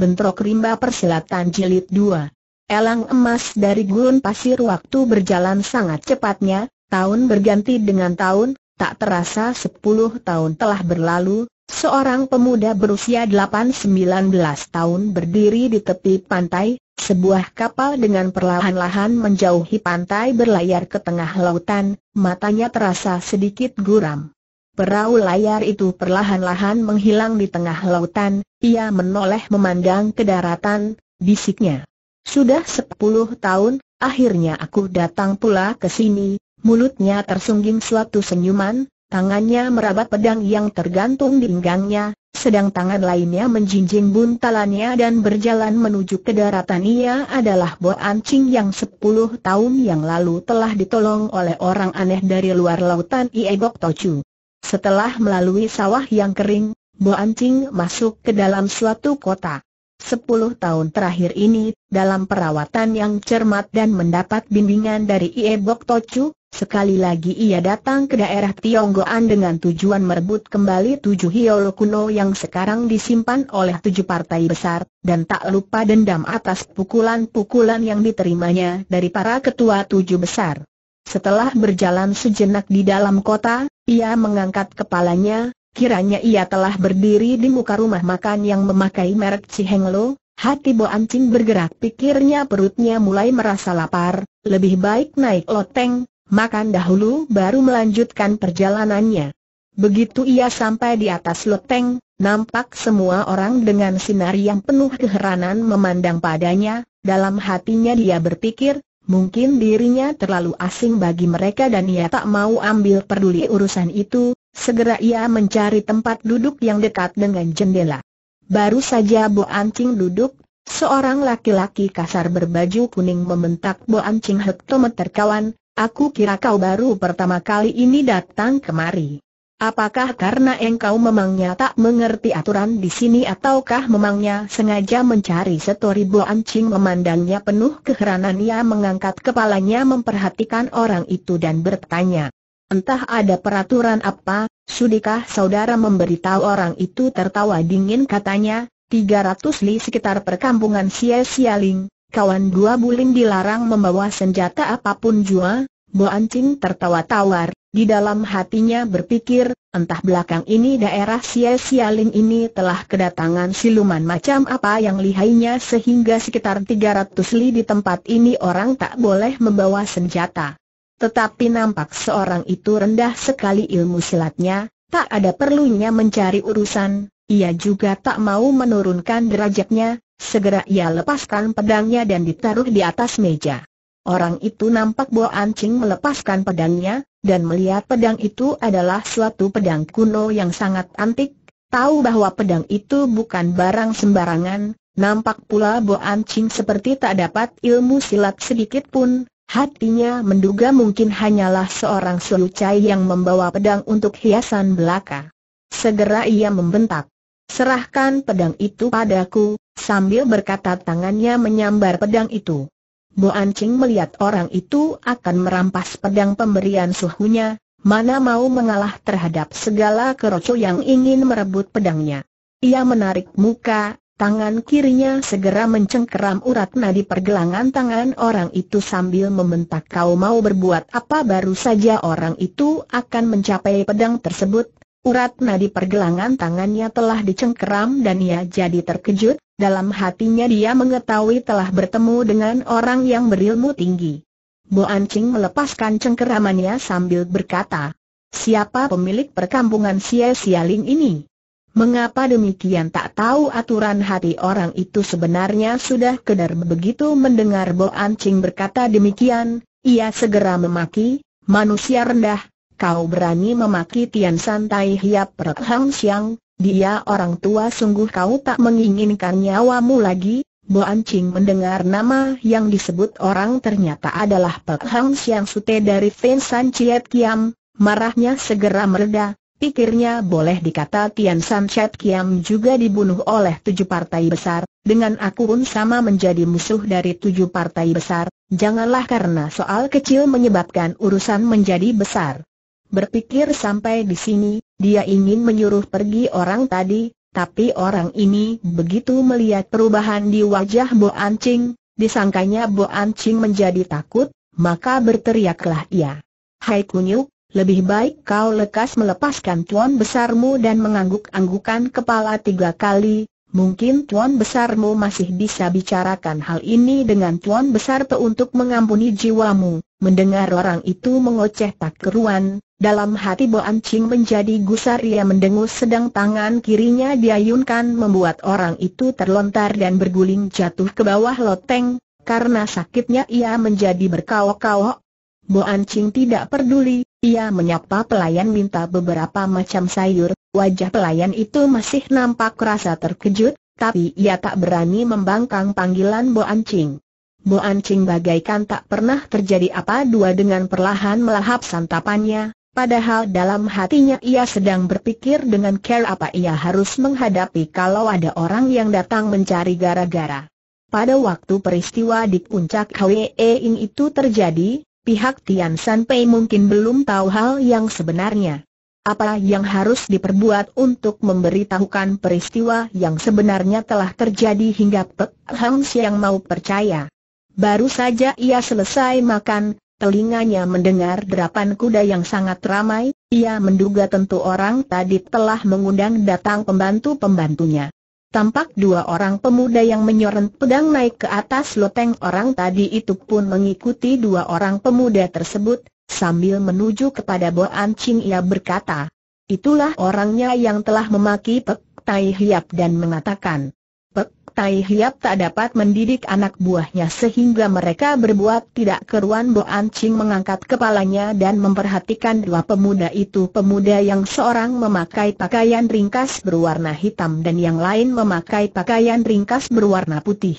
Bentrok Rimba Persilatan Jilid 2 Elang emas dari gurun pasir waktu berjalan sangat cepatnya, tahun berganti dengan tahun, tak terasa 10 tahun telah berlalu, seorang pemuda berusia 8-19 tahun berdiri di tepi pantai, sebuah kapal dengan perlahan-lahan menjauhi pantai berlayar ke tengah lautan, matanya terasa sedikit guram. Perahu layar itu perlahan-lahan menghilang di tengah lautan, ia menoleh memandang ke daratan, bisiknya. Sudah sepuluh tahun, akhirnya aku datang pula ke sini, mulutnya tersungging suatu senyuman, tangannya merabat pedang yang tergantung di pinggangnya, sedang tangan lainnya menjinjing buntalannya dan berjalan menuju ke daratan ia adalah Bo Ancing yang sepuluh tahun yang lalu telah ditolong oleh orang aneh dari luar lautan Iegok Tochu. Setelah melalui sawah yang kering, Bo Ancing masuk ke dalam suatu kota. Sepuluh tahun terakhir ini, dalam perawatan yang cermat dan mendapat bimbingan dari Ie Bok Tocu, sekali lagi ia datang ke daerah Tionggoan dengan tujuan merebut kembali tujuh hiol kuno yang sekarang disimpan oleh tujuh partai besar, dan tak lupa dendam atas pukulan-pukulan yang diterimanya dari para ketua tujuh besar. Setelah berjalan sejenak di dalam kota, ia mengangkat kepalanya, kiranya ia telah berdiri di muka rumah makan yang memakai merek Cihenglo, Hati Bo Ancing bergerak pikirnya perutnya mulai merasa lapar, lebih baik naik loteng, makan dahulu baru melanjutkan perjalanannya. Begitu ia sampai di atas loteng, nampak semua orang dengan sinar yang penuh keheranan memandang padanya, dalam hatinya dia berpikir, Mungkin dirinya terlalu asing bagi mereka dan ia tak mau ambil peduli urusan itu, segera ia mencari tempat duduk yang dekat dengan jendela. Baru saja Bo Ancing duduk, seorang laki-laki kasar berbaju kuning membentak Bo Ancing hektometer kawan, aku kira kau baru pertama kali ini datang kemari. Apakah karena engkau memangnya tak mengerti aturan di sini ataukah memangnya sengaja mencari setori setoribo ancing memandangnya penuh keheranan ia mengangkat kepalanya memperhatikan orang itu dan bertanya. Entah ada peraturan apa, sudikah saudara memberitahu orang itu tertawa dingin katanya, 300 li sekitar perkampungan Sia Sialing, kawan dua buling dilarang membawa senjata apapun jua, Bo Ancing tertawa tawar, di dalam hatinya berpikir, entah belakang ini daerah Sia Sialing ini telah kedatangan siluman macam apa yang lihainya sehingga sekitar 300 li di tempat ini orang tak boleh membawa senjata. Tetapi nampak seorang itu rendah sekali ilmu silatnya, tak ada perlunya mencari urusan, ia juga tak mau menurunkan derajatnya, segera ia lepaskan pedangnya dan ditaruh di atas meja. Orang itu nampak Bo Ancing melepaskan pedangnya, dan melihat pedang itu adalah suatu pedang kuno yang sangat antik, tahu bahwa pedang itu bukan barang sembarangan, nampak pula Bo Ancing seperti tak dapat ilmu silat sedikit pun, hatinya menduga mungkin hanyalah seorang selucai yang membawa pedang untuk hiasan belaka. Segera ia membentak. Serahkan pedang itu padaku, sambil berkata tangannya menyambar pedang itu. Muancing melihat orang itu akan merampas pedang pemberian suhunya, mana mau mengalah terhadap segala keroco yang ingin merebut pedangnya. Ia menarik muka, tangan kirinya segera mencengkeram urat nadi pergelangan tangan orang itu sambil membentak kau mau berbuat apa baru saja orang itu akan mencapai pedang tersebut. Urat nadi pergelangan tangannya telah dicengkeram dan ia jadi terkejut, dalam hatinya dia mengetahui telah bertemu dengan orang yang berilmu tinggi. Bo Ancing melepaskan cengkeramannya sambil berkata, Siapa pemilik perkampungan Sia Sialing ini? Mengapa demikian tak tahu aturan hati orang itu sebenarnya sudah kedar begitu mendengar Bo Ancing berkata demikian, ia segera memaki, manusia rendah, kau berani memaki Tian Santai Hiap Hang Siang, dia orang tua sungguh kau tak menginginkan nyawamu lagi, Bo Ancing mendengar nama yang disebut orang ternyata adalah Pek Hang Siang Sute dari San Chiet Kiam, marahnya segera mereda, pikirnya boleh dikata Tian San Chiet Kiam juga dibunuh oleh tujuh partai besar, dengan aku pun sama menjadi musuh dari tujuh partai besar, janganlah karena soal kecil menyebabkan urusan menjadi besar. Berpikir sampai di sini, dia ingin menyuruh pergi orang tadi, tapi orang ini begitu melihat perubahan di wajah Bo Ancing, disangkanya Bo Ancing menjadi takut, maka berteriaklah ia. Hai kunyuk, lebih baik kau lekas melepaskan tuan besarmu dan mengangguk-anggukan kepala tiga kali, Mungkin Tuan Besarmu masih bisa bicarakan hal ini dengan Tuan Besar Pe untuk mengampuni jiwamu. Mendengar orang itu mengoceh tak keruan, dalam hati Boan Ching menjadi gusar ia mendengus sedang tangan kirinya diayunkan membuat orang itu terlontar dan berguling jatuh ke bawah loteng, karena sakitnya ia menjadi berkaok-kaok. Boan Ching tidak peduli, ia menyapa pelayan minta beberapa macam sayur, Wajah pelayan itu masih nampak rasa terkejut, tapi ia tak berani membangkang panggilan Bo Ancing. Bo Ancing bagaikan tak pernah terjadi apa-dua dengan perlahan melahap santapannya, padahal dalam hatinya ia sedang berpikir dengan care apa ia harus menghadapi kalau ada orang yang datang mencari gara-gara. Pada waktu peristiwa di puncak Hwee Ing itu terjadi, pihak Tian San Pei mungkin belum tahu hal yang sebenarnya. Apa yang harus diperbuat untuk memberitahukan peristiwa yang sebenarnya telah terjadi hingga Pek Hang Siang mau percaya. Baru saja ia selesai makan, telinganya mendengar derapan kuda yang sangat ramai, ia menduga tentu orang tadi telah mengundang datang pembantu-pembantunya. Tampak dua orang pemuda yang menyorot pedang naik ke atas loteng orang tadi itu pun mengikuti dua orang pemuda tersebut, Sambil menuju kepada Bo Ching ia berkata, itulah orangnya yang telah memaki Pek Tai Hiap dan mengatakan, Pek Tai Hiap tak dapat mendidik anak buahnya sehingga mereka berbuat tidak keruan Bo Ching mengangkat kepalanya dan memperhatikan dua pemuda itu pemuda yang seorang memakai pakaian ringkas berwarna hitam dan yang lain memakai pakaian ringkas berwarna putih.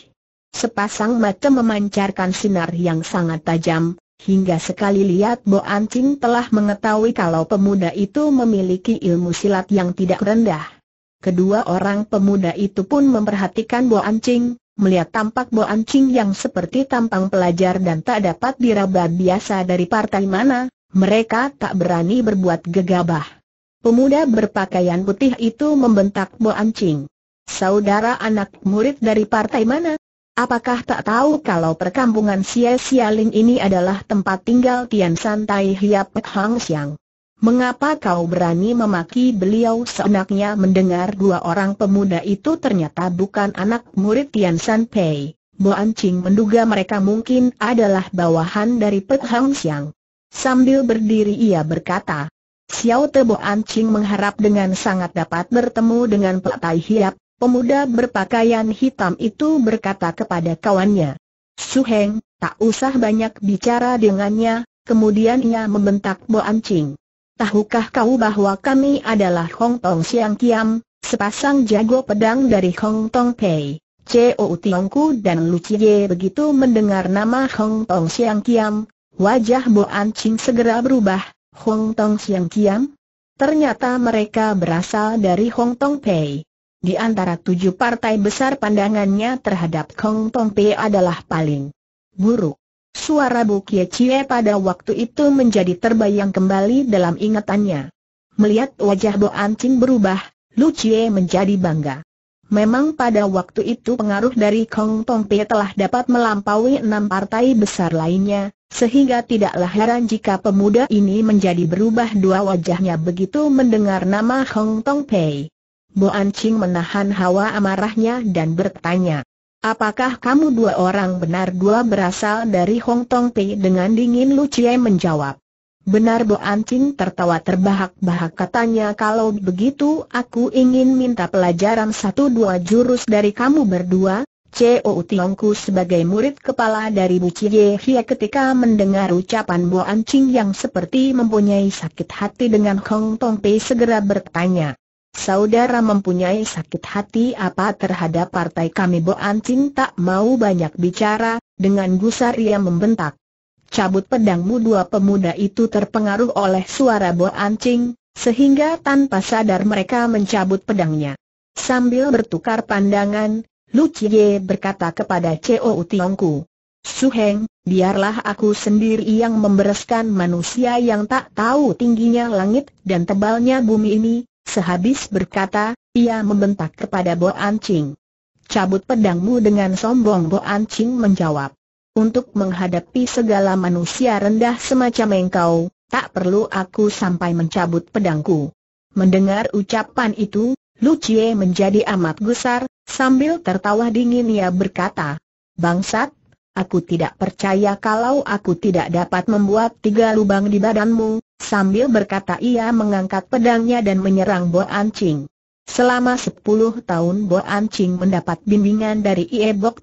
Sepasang mata memancarkan sinar yang sangat tajam, Hingga sekali lihat Bo Ancing telah mengetahui kalau pemuda itu memiliki ilmu silat yang tidak rendah. Kedua orang pemuda itu pun memperhatikan Bo Ancing, melihat tampak Bo Ancing yang seperti tampang pelajar dan tak dapat diraba biasa dari partai mana, mereka tak berani berbuat gegabah. Pemuda berpakaian putih itu membentak Bo Ancing. Saudara anak murid dari partai mana? Apakah tak tahu kalau perkampungan Xie Xialing ini adalah tempat tinggal Tian San Tai Hiap Hang Xiang? Mengapa kau berani memaki beliau seenaknya mendengar dua orang pemuda itu ternyata bukan anak murid Tian San Pei? Bo Ching menduga mereka mungkin adalah bawahan dari Pek Hang Xiang. Sambil berdiri ia berkata, Xiao Te Bo Ching mengharap dengan sangat dapat bertemu dengan Pek Tai Hiap Pemuda berpakaian hitam itu berkata kepada kawannya. Suheng, tak usah banyak bicara dengannya, kemudian ia membentak Bo Ching. Tahukah kau bahwa kami adalah Hong Tong Siang Kiam, sepasang jago pedang dari Hong Tong Pei? C.O. Tiongku dan Lu Chie begitu mendengar nama Hong Tong Siang Kiam, wajah Bo Ching segera berubah, Hong Tong Siang Kiam? Ternyata mereka berasal dari Hong Tong Pei. Di antara tujuh partai besar pandangannya terhadap Kong Pei adalah paling buruk. Suara Bu Kie Cie pada waktu itu menjadi terbayang kembali dalam ingatannya. Melihat wajah Bo Ancin berubah, Lu Cie menjadi bangga. Memang pada waktu itu pengaruh dari Kong Pei telah dapat melampaui enam partai besar lainnya, sehingga tidaklah heran jika pemuda ini menjadi berubah dua wajahnya begitu mendengar nama Kong Pei. Bo Ching menahan hawa amarahnya dan bertanya. Apakah kamu dua orang benar dua berasal dari Hong Tong Pei dengan dingin Lu Chie menjawab. Benar Bo Ancing tertawa terbahak-bahak katanya kalau begitu aku ingin minta pelajaran satu dua jurus dari kamu berdua, C.O.U. Tiongku sebagai murid kepala dari Bu Chie Hia ketika mendengar ucapan Bo Ancing yang seperti mempunyai sakit hati dengan Hong Tong Pei segera bertanya. Saudara mempunyai sakit hati apa terhadap partai kami Bo Ancing tak mau banyak bicara, dengan gusar ia membentak. Cabut pedangmu dua pemuda itu terpengaruh oleh suara Bo Ancing, sehingga tanpa sadar mereka mencabut pedangnya. Sambil bertukar pandangan, Lu Chie berkata kepada Chou Tiongku. Suheng, biarlah aku sendiri yang membereskan manusia yang tak tahu tingginya langit dan tebalnya bumi ini, Sehabis berkata, ia membentak kepada Bo Ancing. Cabut pedangmu dengan sombong Bo Ancing menjawab. Untuk menghadapi segala manusia rendah semacam engkau, tak perlu aku sampai mencabut pedangku. Mendengar ucapan itu, Lu Cie menjadi amat gusar, sambil tertawa dingin ia berkata, Bangsat, aku tidak percaya kalau aku tidak dapat membuat tiga lubang di badanmu, Sambil berkata ia mengangkat pedangnya dan menyerang Bo Ancing. Selama 10 tahun Bo Ancing mendapat bimbingan dari Ie Bok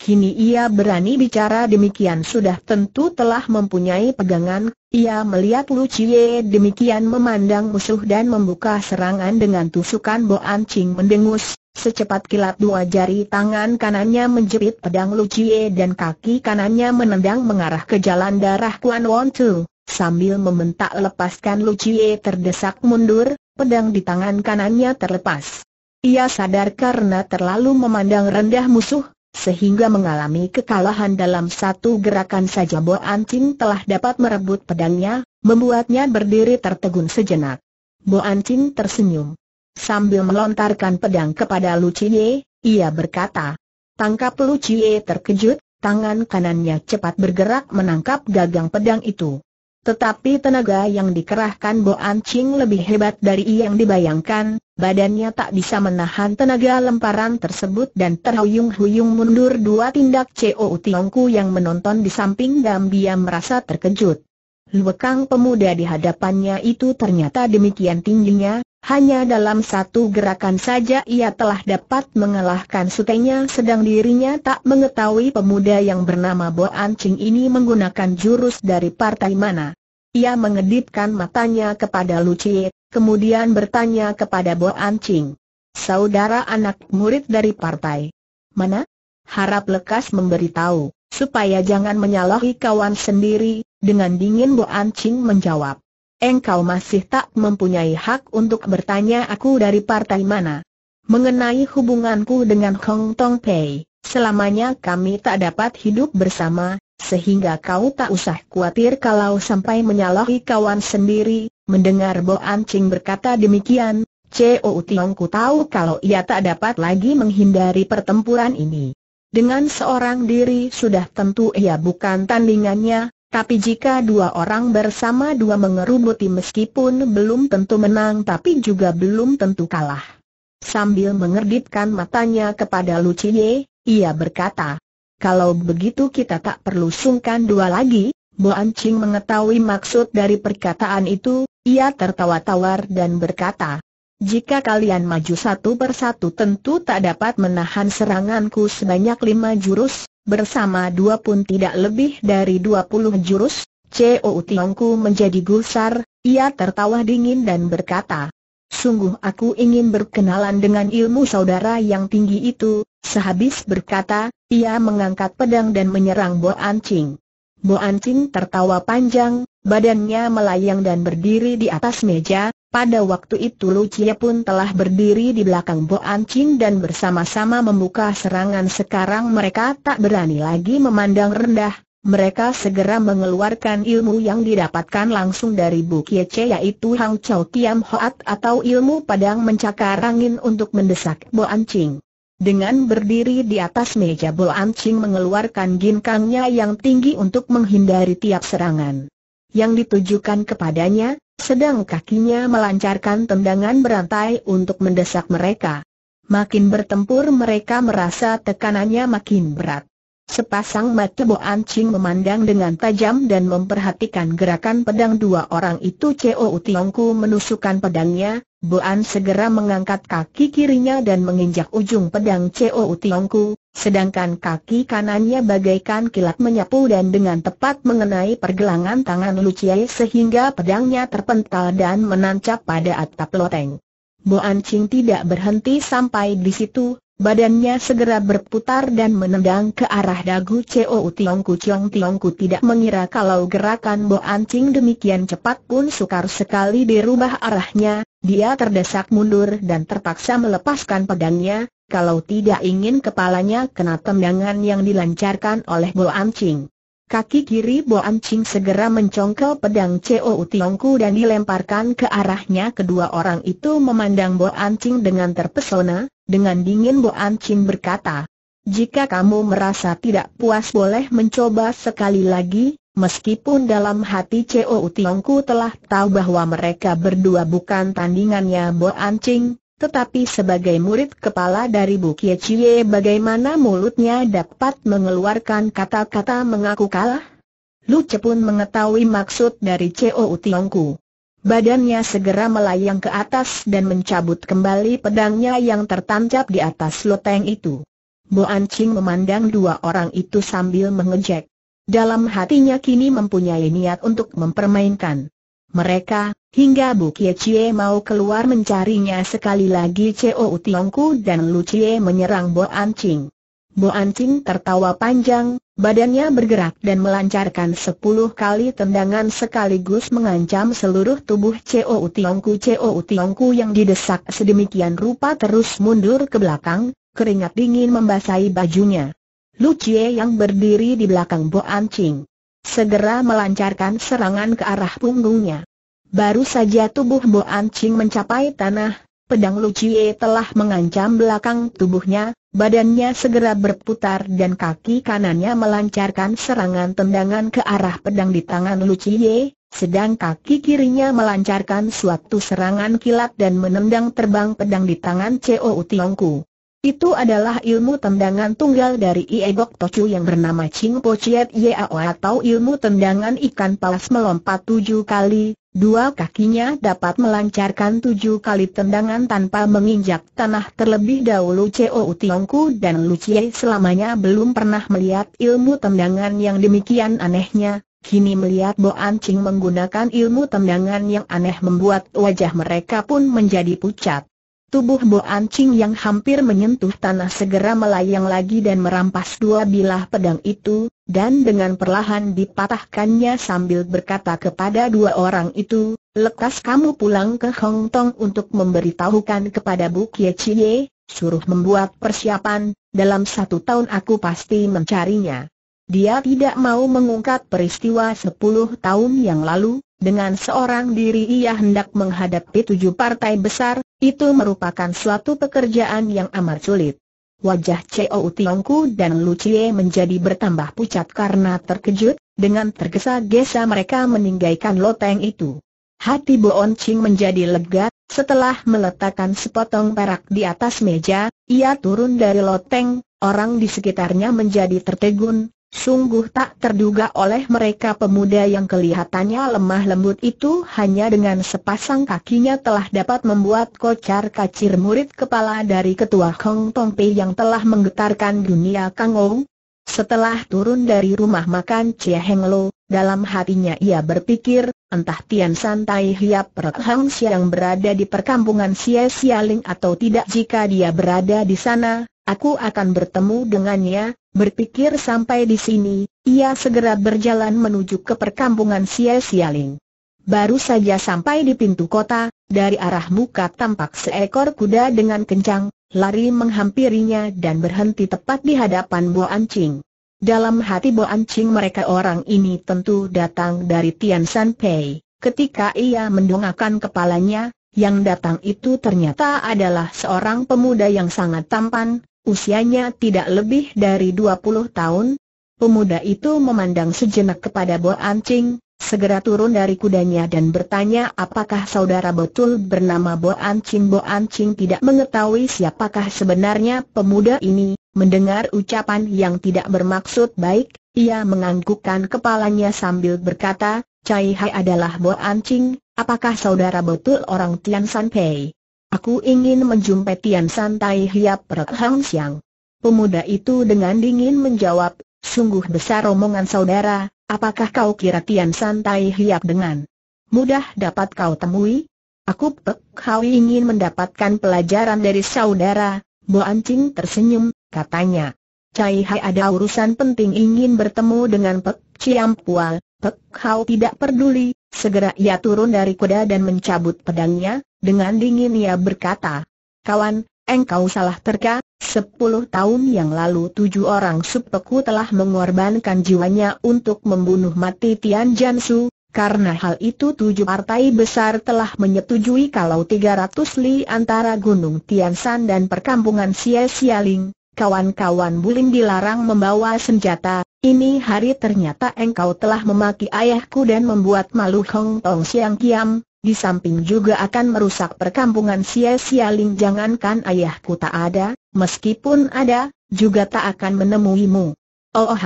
kini ia berani bicara demikian sudah tentu telah mempunyai pegangan, ia melihat Lu Chie demikian memandang musuh dan membuka serangan dengan tusukan Bo Ancing mendengus, Secepat kilat dua jari tangan kanannya menjepit pedang Lu Lucie dan kaki kanannya menendang mengarah ke jalan darah Kuan Won Tu. Sambil membentak lepaskan Lucie terdesak mundur, pedang di tangan kanannya terlepas. Ia sadar karena terlalu memandang rendah musuh, sehingga mengalami kekalahan dalam satu gerakan saja Bo Ancing telah dapat merebut pedangnya, membuatnya berdiri tertegun sejenak. Bo Ancing tersenyum. Sambil melontarkan pedang kepada Lucie, ia berkata, Tangkap Lucie terkejut, tangan kanannya cepat bergerak menangkap gagang pedang itu. Tetapi tenaga yang dikerahkan Bo Ching lebih hebat dari yang dibayangkan, badannya tak bisa menahan tenaga lemparan tersebut dan terhuyung-huyung mundur dua tindak COU Tiongku yang menonton di samping dan dia merasa terkejut. Luekang pemuda di hadapannya itu ternyata demikian tingginya, hanya dalam satu gerakan saja ia telah dapat mengalahkan sutenya sedang dirinya tak mengetahui pemuda yang bernama Bo Ancing ini menggunakan jurus dari partai mana. Ia mengedipkan matanya kepada Lucie, kemudian bertanya kepada Bo Ancing. Saudara anak murid dari partai. Mana? Harap lekas memberitahu, supaya jangan menyalahi kawan sendiri, dengan dingin Bo Ancing menjawab engkau masih tak mempunyai hak untuk bertanya aku dari partai mana. Mengenai hubunganku dengan Hong Tong Pei, selamanya kami tak dapat hidup bersama, sehingga kau tak usah khawatir kalau sampai menyalahi kawan sendiri. Mendengar Bo Ancing berkata demikian, Tiong Tiongku tahu kalau ia tak dapat lagi menghindari pertempuran ini. Dengan seorang diri sudah tentu ia bukan tandingannya, tapi jika dua orang bersama dua mengerubuti meskipun belum tentu menang tapi juga belum tentu kalah. Sambil mengerdipkan matanya kepada Lu ia berkata, kalau begitu kita tak perlu sungkan dua lagi, Bo Ancing mengetahui maksud dari perkataan itu, ia tertawa tawar dan berkata, jika kalian maju satu persatu tentu tak dapat menahan seranganku sebanyak lima jurus, bersama dua pun tidak lebih dari dua puluh jurus, COU Tiongku menjadi gusar, ia tertawa dingin dan berkata, Sungguh aku ingin berkenalan dengan ilmu saudara yang tinggi itu, sehabis berkata, ia mengangkat pedang dan menyerang Bo Ancing. Bo Ancing tertawa panjang, badannya melayang dan berdiri di atas meja, pada waktu itu Lucia pun telah berdiri di belakang Bo Ancing dan bersama-sama membuka serangan sekarang mereka tak berani lagi memandang rendah, mereka segera mengeluarkan ilmu yang didapatkan langsung dari Bu Kie Che yaitu Hang Chao Kiam Hoat atau ilmu padang mencakar angin untuk mendesak Bo Ancing. Dengan berdiri di atas meja Bo Ancing mengeluarkan ginkangnya yang tinggi untuk menghindari tiap serangan. Yang ditujukan kepadanya, sedang kakinya melancarkan tendangan berantai untuk mendesak mereka. Makin bertempur mereka merasa tekanannya makin berat. Sepasang mata Bo Ancing memandang dengan tajam dan memperhatikan gerakan pedang dua orang itu Ceo Tiongku menusukkan pedangnya, Bo An segera mengangkat kaki kirinya dan menginjak ujung pedang Ceo Tiongku, Sedangkan kaki kanannya bagaikan kilat menyapu dan dengan tepat mengenai pergelangan tangan Luciai sehingga pedangnya terpental dan menancap pada atap loteng. Bo Ching tidak berhenti sampai di situ, Badannya segera berputar dan menendang ke arah dagu Cheo Tiongku Tiong Tiongku tidak mengira kalau gerakan Bo Ancing demikian cepat pun sukar sekali dirubah arahnya, dia terdesak mundur dan terpaksa melepaskan pedangnya, kalau tidak ingin kepalanya kena tendangan yang dilancarkan oleh Bo Amcing. Kaki kiri Bo Amcing segera mencongkel pedang Tiong Tiongku dan dilemparkan ke arahnya kedua orang itu memandang Bo Amcing dengan terpesona, dengan dingin Bo Amcing berkata, jika kamu merasa tidak puas boleh mencoba sekali lagi, meskipun dalam hati Tiong Tiongku telah tahu bahwa mereka berdua bukan tandingannya Bo Amcing, tetapi sebagai murid kepala dari Bukie Cie bagaimana mulutnya dapat mengeluarkan kata-kata mengaku kalah? Lu pun mengetahui maksud dari Cio Tiongku. Badannya segera melayang ke atas dan mencabut kembali pedangnya yang tertancap di atas loteng itu. Bo Anqing memandang dua orang itu sambil mengejek. Dalam hatinya kini mempunyai niat untuk mempermainkan mereka, Hingga Bu Kie Cie mau keluar mencarinya sekali lagi Ceo Tiongku dan Lu Cie menyerang Bo Ancing. Bo Ancing tertawa panjang, badannya bergerak dan melancarkan sepuluh kali tendangan sekaligus mengancam seluruh tubuh Ceo Tiongku. Ceo Tiongku yang didesak sedemikian rupa terus mundur ke belakang, keringat dingin membasahi bajunya. Lu Cie yang berdiri di belakang Bo Ancing. Segera melancarkan serangan ke arah punggungnya. Baru saja tubuh Bo Cing mencapai tanah, pedang Chie telah mengancam belakang tubuhnya, badannya segera berputar dan kaki kanannya melancarkan serangan tendangan ke arah pedang di tangan Chie, sedang kaki kirinya melancarkan suatu serangan kilat dan menendang terbang pedang di tangan Chou Tiongku. Itu adalah ilmu tendangan tunggal dari Iegok Tochu yang bernama Ching Po Chiet Yao atau ilmu tendangan ikan paus melompat tujuh kali, Dua kakinya dapat melancarkan tujuh kali tendangan tanpa menginjak tanah terlebih dahulu Ceo Tiongku dan Lu Chie selamanya belum pernah melihat ilmu tendangan yang demikian anehnya, Kini melihat Bo Ancing menggunakan ilmu tendangan yang aneh membuat wajah mereka pun menjadi pucat. Tubuh Bo Ancing yang hampir menyentuh tanah segera melayang lagi dan merampas dua bilah pedang itu, dan dengan perlahan dipatahkannya sambil berkata kepada dua orang itu, lekas kamu pulang ke Hong Tong untuk memberitahukan kepada Bu Kie Chie, suruh membuat persiapan, dalam satu tahun aku pasti mencarinya. Dia tidak mau mengungkap peristiwa sepuluh tahun yang lalu, dengan seorang diri ia hendak menghadapi tujuh partai besar, itu merupakan suatu pekerjaan yang amat sulit. Wajah Cao Tiongku dan Lu Chie menjadi bertambah pucat karena terkejut, dengan tergesa-gesa mereka meninggalkan loteng itu. Hati Boon Ching menjadi lega, setelah meletakkan sepotong perak di atas meja, ia turun dari loteng, orang di sekitarnya menjadi tertegun, Sungguh tak terduga oleh mereka pemuda yang kelihatannya lemah lembut itu hanya dengan sepasang kakinya telah dapat membuat kocar kacir murid kepala dari ketua Hong Tong Pei yang telah menggetarkan dunia Kang Ong. Setelah turun dari rumah makan Chia Heng Lo, dalam hatinya ia berpikir, entah Tian San Tai Hiap Hang Siang berada di perkampungan Xie Xialing atau tidak jika dia berada di sana, aku akan bertemu dengannya, berpikir sampai di sini, ia segera berjalan menuju ke perkampungan Sia Sialing. Baru saja sampai di pintu kota, dari arah muka tampak seekor kuda dengan kencang, lari menghampirinya dan berhenti tepat di hadapan Bo Ancing. Dalam hati Bo Ancing mereka orang ini tentu datang dari Tian San Pei. Ketika ia mendongakkan kepalanya, yang datang itu ternyata adalah seorang pemuda yang sangat tampan, usianya tidak lebih dari 20 tahun. Pemuda itu memandang sejenak kepada Bo Ancing, segera turun dari kudanya dan bertanya apakah saudara betul bernama Bo Ancing. Bo Ancing tidak mengetahui siapakah sebenarnya pemuda ini, mendengar ucapan yang tidak bermaksud baik, ia menganggukkan kepalanya sambil berkata, Cai Hai adalah Bo Ancing, apakah saudara betul orang Tian San Pei? Aku ingin menjumpai Tian Santai Hiap Rek Hang Siang. Pemuda itu dengan dingin menjawab, sungguh besar omongan saudara, apakah kau kira Tian Santai Hiap dengan mudah dapat kau temui? Aku Pek Hau ingin mendapatkan pelajaran dari saudara, Bo Ancing tersenyum, katanya. Cai Hai ada urusan penting ingin bertemu dengan Pek Ciam Pual, Pek Hau tidak peduli, segera ia turun dari kuda dan mencabut pedangnya, dengan dingin ia berkata, Kawan, engkau salah terka, sepuluh tahun yang lalu tujuh orang subpeku telah mengorbankan jiwanya untuk membunuh mati Tian Jansu, karena hal itu tujuh partai besar telah menyetujui kalau 300 li antara Gunung Tiansan dan perkampungan Sia Xialing, kawan-kawan buling dilarang membawa senjata, ini hari ternyata engkau telah memaki ayahku dan membuat malu Hong Tong Siang Kiam, di samping juga akan merusak perkampungan Sia Sia Ling jangankan ayahku tak ada, meskipun ada, juga tak akan menemuimu. Oh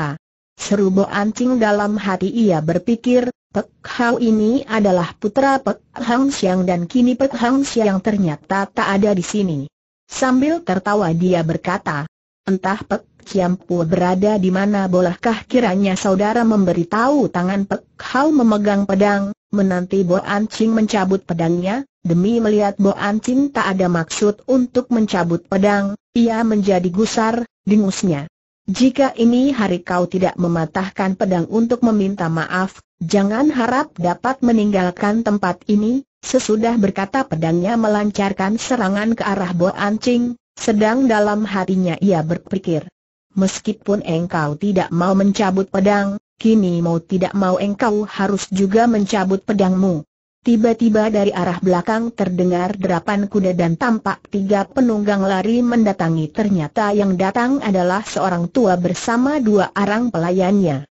Seru Bo Ancing dalam hati ia berpikir, Pek Hau ini adalah putra Pek Hang Siang dan kini Pek Hang Siang ternyata tak ada di sini. Sambil tertawa dia berkata, Entah Pek Pu berada di mana bolehkah kiranya saudara memberitahu tangan Pek Hau memegang pedang, menanti Bo Ancing mencabut pedangnya, demi melihat Bo Ancing tak ada maksud untuk mencabut pedang, ia menjadi gusar, dengusnya. Jika ini hari kau tidak mematahkan pedang untuk meminta maaf, jangan harap dapat meninggalkan tempat ini, sesudah berkata pedangnya melancarkan serangan ke arah Bo Ancing, sedang dalam hatinya ia berpikir. Meskipun engkau tidak mau mencabut pedang, kini mau tidak mau engkau harus juga mencabut pedangmu. Tiba-tiba dari arah belakang terdengar derapan kuda dan tampak tiga penunggang lari mendatangi ternyata yang datang adalah seorang tua bersama dua arang pelayannya.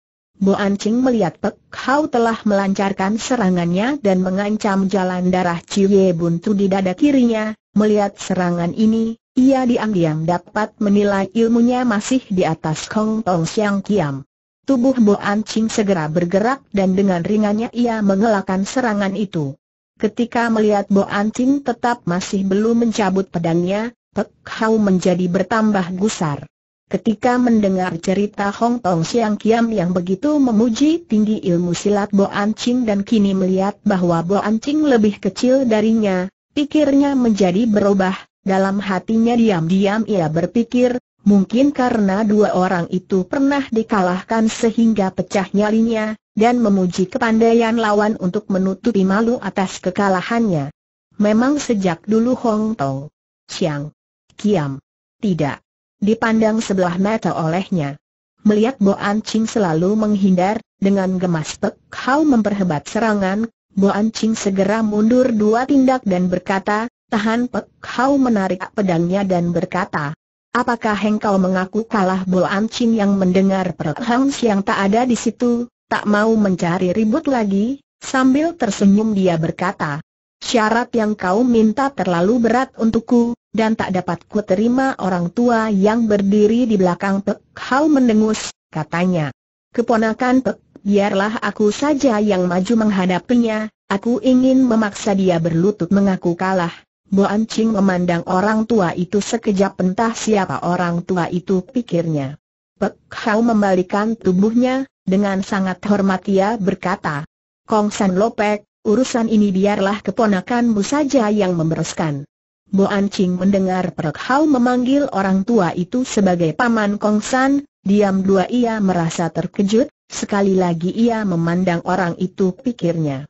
Bo Ancing melihat Pek Hau telah melancarkan serangannya dan mengancam jalan darah Cie Buntu di dada kirinya, melihat serangan ini, ia diam-diam dapat menilai ilmunya masih di atas Kong Tong Siang Kiam. Tubuh Bo Ancing segera bergerak dan dengan ringannya ia mengelakkan serangan itu. Ketika melihat Bo Ancing tetap masih belum mencabut pedangnya, Pek Hau menjadi bertambah gusar. Ketika mendengar cerita Hong Tong Siang Kiam yang begitu memuji tinggi ilmu silat Bo Ancing dan kini melihat bahwa Bo Ancing lebih kecil darinya, pikirnya menjadi berubah, dalam hatinya diam-diam ia berpikir, mungkin karena dua orang itu pernah dikalahkan sehingga pecah nyalinya, dan memuji kepandaian lawan untuk menutupi malu atas kekalahannya. Memang sejak dulu Hong Tong, Siang, Kiam, tidak dipandang sebelah mata olehnya. Melihat Bo Ching selalu menghindar, dengan gemas Pek Hau memperhebat serangan, Bo Ching segera mundur dua tindak dan berkata, Tahan Pek Hau menarik pedangnya dan berkata, Apakah engkau mengaku kalah Bo Ching yang mendengar Hang yang tak ada di situ, tak mau mencari ribut lagi? Sambil tersenyum dia berkata, syarat yang kau minta terlalu berat untukku, dan tak dapat ku terima orang tua yang berdiri di belakang Pek Hau mendengus, katanya. Keponakan Pek, biarlah aku saja yang maju menghadapinya, aku ingin memaksa dia berlutut mengaku kalah. Bo Ancing memandang orang tua itu sekejap entah siapa orang tua itu pikirnya. Pek Hau membalikan tubuhnya, dengan sangat hormat ia berkata, Kong San Lopek, urusan ini biarlah keponakanmu saja yang membereskan. Bo Ancing mendengar Pek Hau memanggil orang tua itu sebagai paman Kong San, diam dua ia merasa terkejut, sekali lagi ia memandang orang itu pikirnya.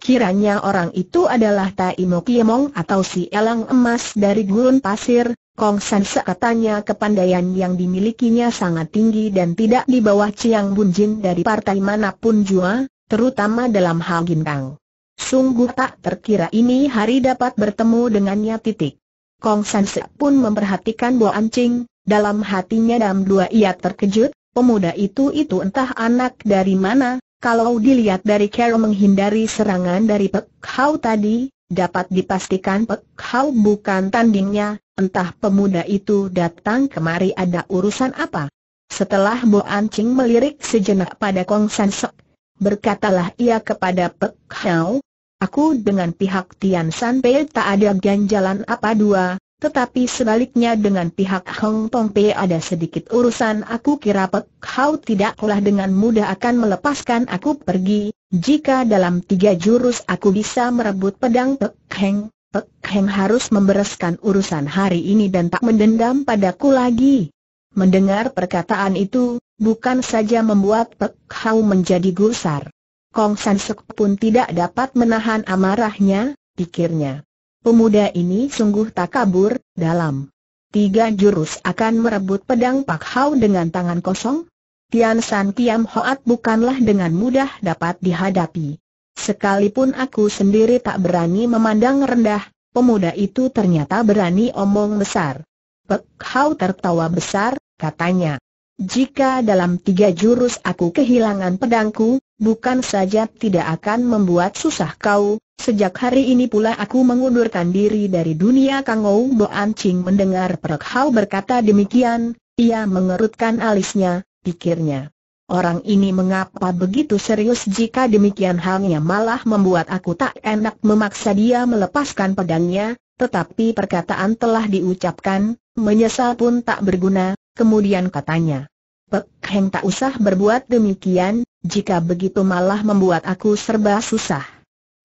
Kiranya orang itu adalah Mo Kiemong atau si elang emas dari gurun pasir, Kong San katanya kepandaian yang dimilikinya sangat tinggi dan tidak di bawah Chiang Bunjin dari partai manapun jua, terutama dalam hal gintang. Sungguh tak terkira ini hari dapat bertemu dengannya titik. Kong San Se pun memperhatikan Bo Ancing, dalam hatinya dalam dua ia terkejut, pemuda itu itu entah anak dari mana, kalau dilihat dari Carol menghindari serangan dari Pek Hau tadi, dapat dipastikan Pek Hau bukan tandingnya, entah pemuda itu datang kemari ada urusan apa. Setelah Bo Anjing melirik sejenak pada Kong San Sek, berkatalah ia kepada Pek Hau, Aku dengan pihak Tian San Pei tak ada ganjalan apa dua, tetapi sebaliknya dengan pihak Hong Tong Pei ada sedikit urusan aku kira Pek Hau tidaklah dengan mudah akan melepaskan aku pergi, jika dalam tiga jurus aku bisa merebut pedang Pek Heng, Pek Heng harus membereskan urusan hari ini dan tak mendendam padaku lagi. Mendengar perkataan itu, bukan saja membuat Pek Hau menjadi gusar. Kong San Sek pun tidak dapat menahan amarahnya, pikirnya. Pemuda ini sungguh tak kabur, dalam tiga jurus akan merebut pedang Pak Hau dengan tangan kosong? Tian San Kiam Hoat bukanlah dengan mudah dapat dihadapi. Sekalipun aku sendiri tak berani memandang rendah, pemuda itu ternyata berani omong besar. Pak Hau tertawa besar, katanya. Jika dalam tiga jurus aku kehilangan pedangku, bukan saja tidak akan membuat susah kau, sejak hari ini pula aku mengundurkan diri dari dunia Kangou Bo Ching mendengar Perk Hau berkata demikian, ia mengerutkan alisnya, pikirnya. Orang ini mengapa begitu serius jika demikian halnya malah membuat aku tak enak memaksa dia melepaskan pedangnya, tetapi perkataan telah diucapkan, menyesal pun tak berguna, kemudian katanya. Pek Heng tak usah berbuat demikian, jika begitu malah membuat aku serba susah.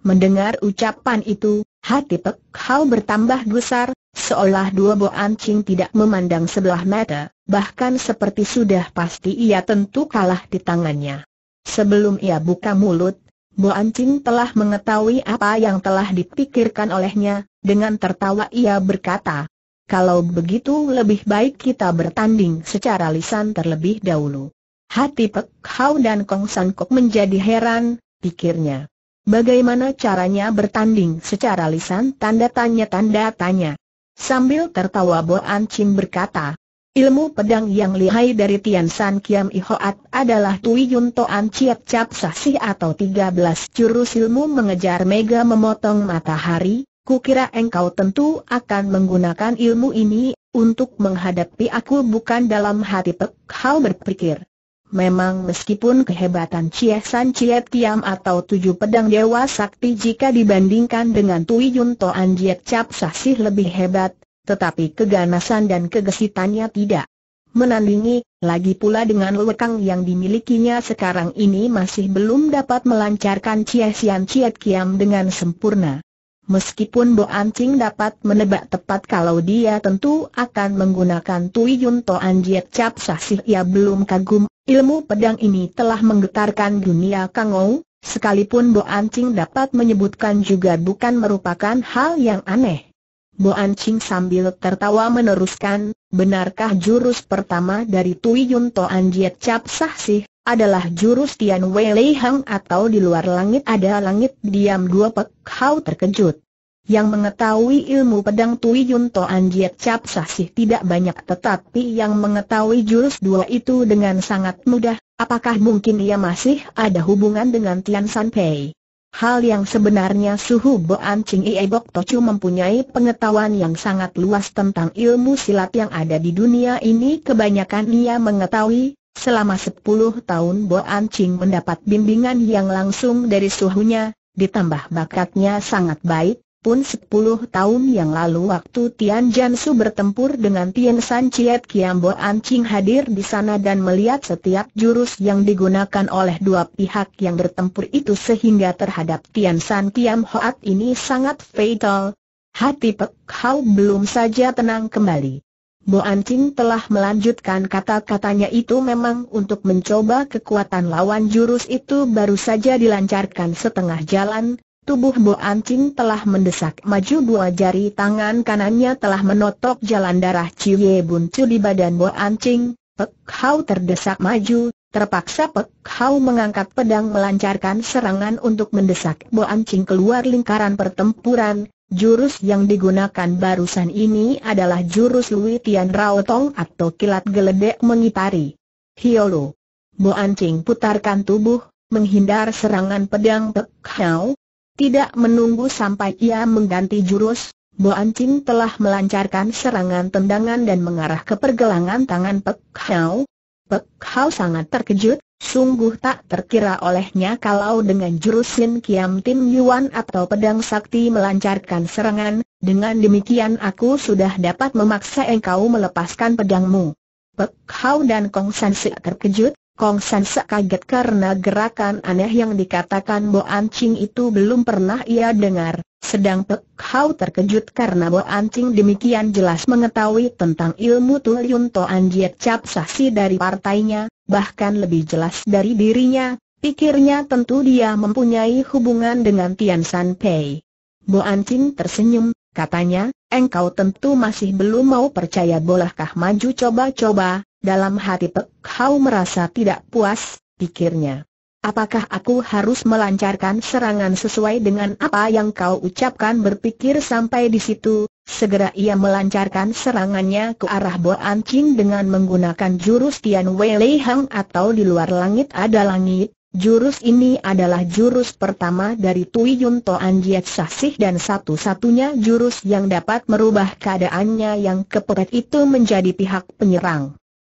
Mendengar ucapan itu, hati Pek Hau bertambah gusar, seolah dua Bo Ancing tidak memandang sebelah mata, bahkan seperti sudah pasti ia tentu kalah di tangannya. Sebelum ia buka mulut, Bo Ancing telah mengetahui apa yang telah dipikirkan olehnya, dengan tertawa ia berkata, kalau begitu lebih baik kita bertanding secara lisan terlebih dahulu. Hati Pek Hau dan Kong San Kok menjadi heran, pikirnya. Bagaimana caranya bertanding secara lisan tanda tanya tanda tanya. Sambil tertawa Bo An Chin berkata, ilmu pedang yang lihai dari Tian San Kiam I Hoat adalah Tui Yun To An Chiat Cap Sasi atau 13 jurus ilmu mengejar mega memotong matahari, kukira engkau tentu akan menggunakan ilmu ini untuk menghadapi aku bukan dalam hati Pek Hau berpikir. Memang meskipun kehebatan Cie San Cie Tiam atau tujuh pedang dewa sakti jika dibandingkan dengan Tui Yun Toan Jiet Cap Sasih lebih hebat, tetapi keganasan dan kegesitannya tidak menandingi, lagi pula dengan lekang yang dimilikinya sekarang ini masih belum dapat melancarkan Cie Sian Cie Kiam dengan sempurna. Meskipun Bo Ancing dapat menebak tepat kalau dia tentu akan menggunakan Tui Yun To Anjiet Cap Sahsih. ia belum kagum, ilmu pedang ini telah menggetarkan dunia Kangou, sekalipun Bo Ancing dapat menyebutkan juga bukan merupakan hal yang aneh. Bo Ancing sambil tertawa meneruskan, benarkah jurus pertama dari Tui Yun To Anjiet Cap Sahsih? adalah jurus Tian Wei Lei Hang atau di luar langit ada langit diam dua pek hau terkejut. Yang mengetahui ilmu pedang Tui Yun Toan Jiet Cap Sasih tidak banyak tetapi yang mengetahui jurus dua itu dengan sangat mudah, apakah mungkin ia masih ada hubungan dengan Tian San Pei? Hal yang sebenarnya Suhu Bo Boan Ching Ie Bok Chu mempunyai pengetahuan yang sangat luas tentang ilmu silat yang ada di dunia ini kebanyakan ia mengetahui, Selama 10 tahun Bo Ancing mendapat bimbingan yang langsung dari suhunya, ditambah bakatnya sangat baik, pun 10 tahun yang lalu waktu Tian Su bertempur dengan Tian San Chiet Kiam Bo Ancing hadir di sana dan melihat setiap jurus yang digunakan oleh dua pihak yang bertempur itu sehingga terhadap Tian San Kiam Hoat ini sangat fatal. Hati Pek Hau belum saja tenang kembali. Bo Ancing telah melanjutkan kata-katanya itu memang untuk mencoba kekuatan lawan jurus itu baru saja dilancarkan setengah jalan, tubuh Bo Ancing telah mendesak maju dua jari tangan kanannya telah menotok jalan darah Ciye Buncu di badan Bo Ancing, Pek Hau terdesak maju, terpaksa Pek Hau mengangkat pedang melancarkan serangan untuk mendesak Bo Ancing keluar lingkaran pertempuran, Jurus yang digunakan barusan ini adalah jurus Lui Tian Rao Tong atau kilat geledek mengitari. Hiolo. Bo Ancing putarkan tubuh, menghindar serangan pedang Pek Hao. Tidak menunggu sampai ia mengganti jurus, Bo Ancing telah melancarkan serangan tendangan dan mengarah ke pergelangan tangan Pek Hao. Pek Hao sangat terkejut, Sungguh tak terkira olehnya kalau dengan jurus Sin Kiam Tim Yuan atau pedang sakti melancarkan serangan, dengan demikian aku sudah dapat memaksa engkau melepaskan pedangmu. Pek Hao dan Kong San Se terkejut, Kong San Se kaget karena gerakan aneh yang dikatakan Bo Ching itu belum pernah ia dengar, sedang Pek Hao terkejut karena Bo Ching demikian jelas mengetahui tentang ilmu Tuliun Toan Jiet Cap Sasi dari partainya, bahkan lebih jelas dari dirinya, pikirnya tentu dia mempunyai hubungan dengan Tian San Pei. Bo Anqing tersenyum, katanya, engkau tentu masih belum mau percaya bolehkah maju coba-coba, dalam hati Pek Hau merasa tidak puas, pikirnya. Apakah aku harus melancarkan serangan sesuai dengan apa yang kau ucapkan berpikir sampai di situ, Segera ia melancarkan serangannya ke arah Bo Qing dengan menggunakan jurus Tian Wei Lei Hang atau di luar langit ada langit. Jurus ini adalah jurus pertama dari Tui Yun Toan Jiat Sasih dan satu-satunya jurus yang dapat merubah keadaannya yang keperet itu menjadi pihak penyerang.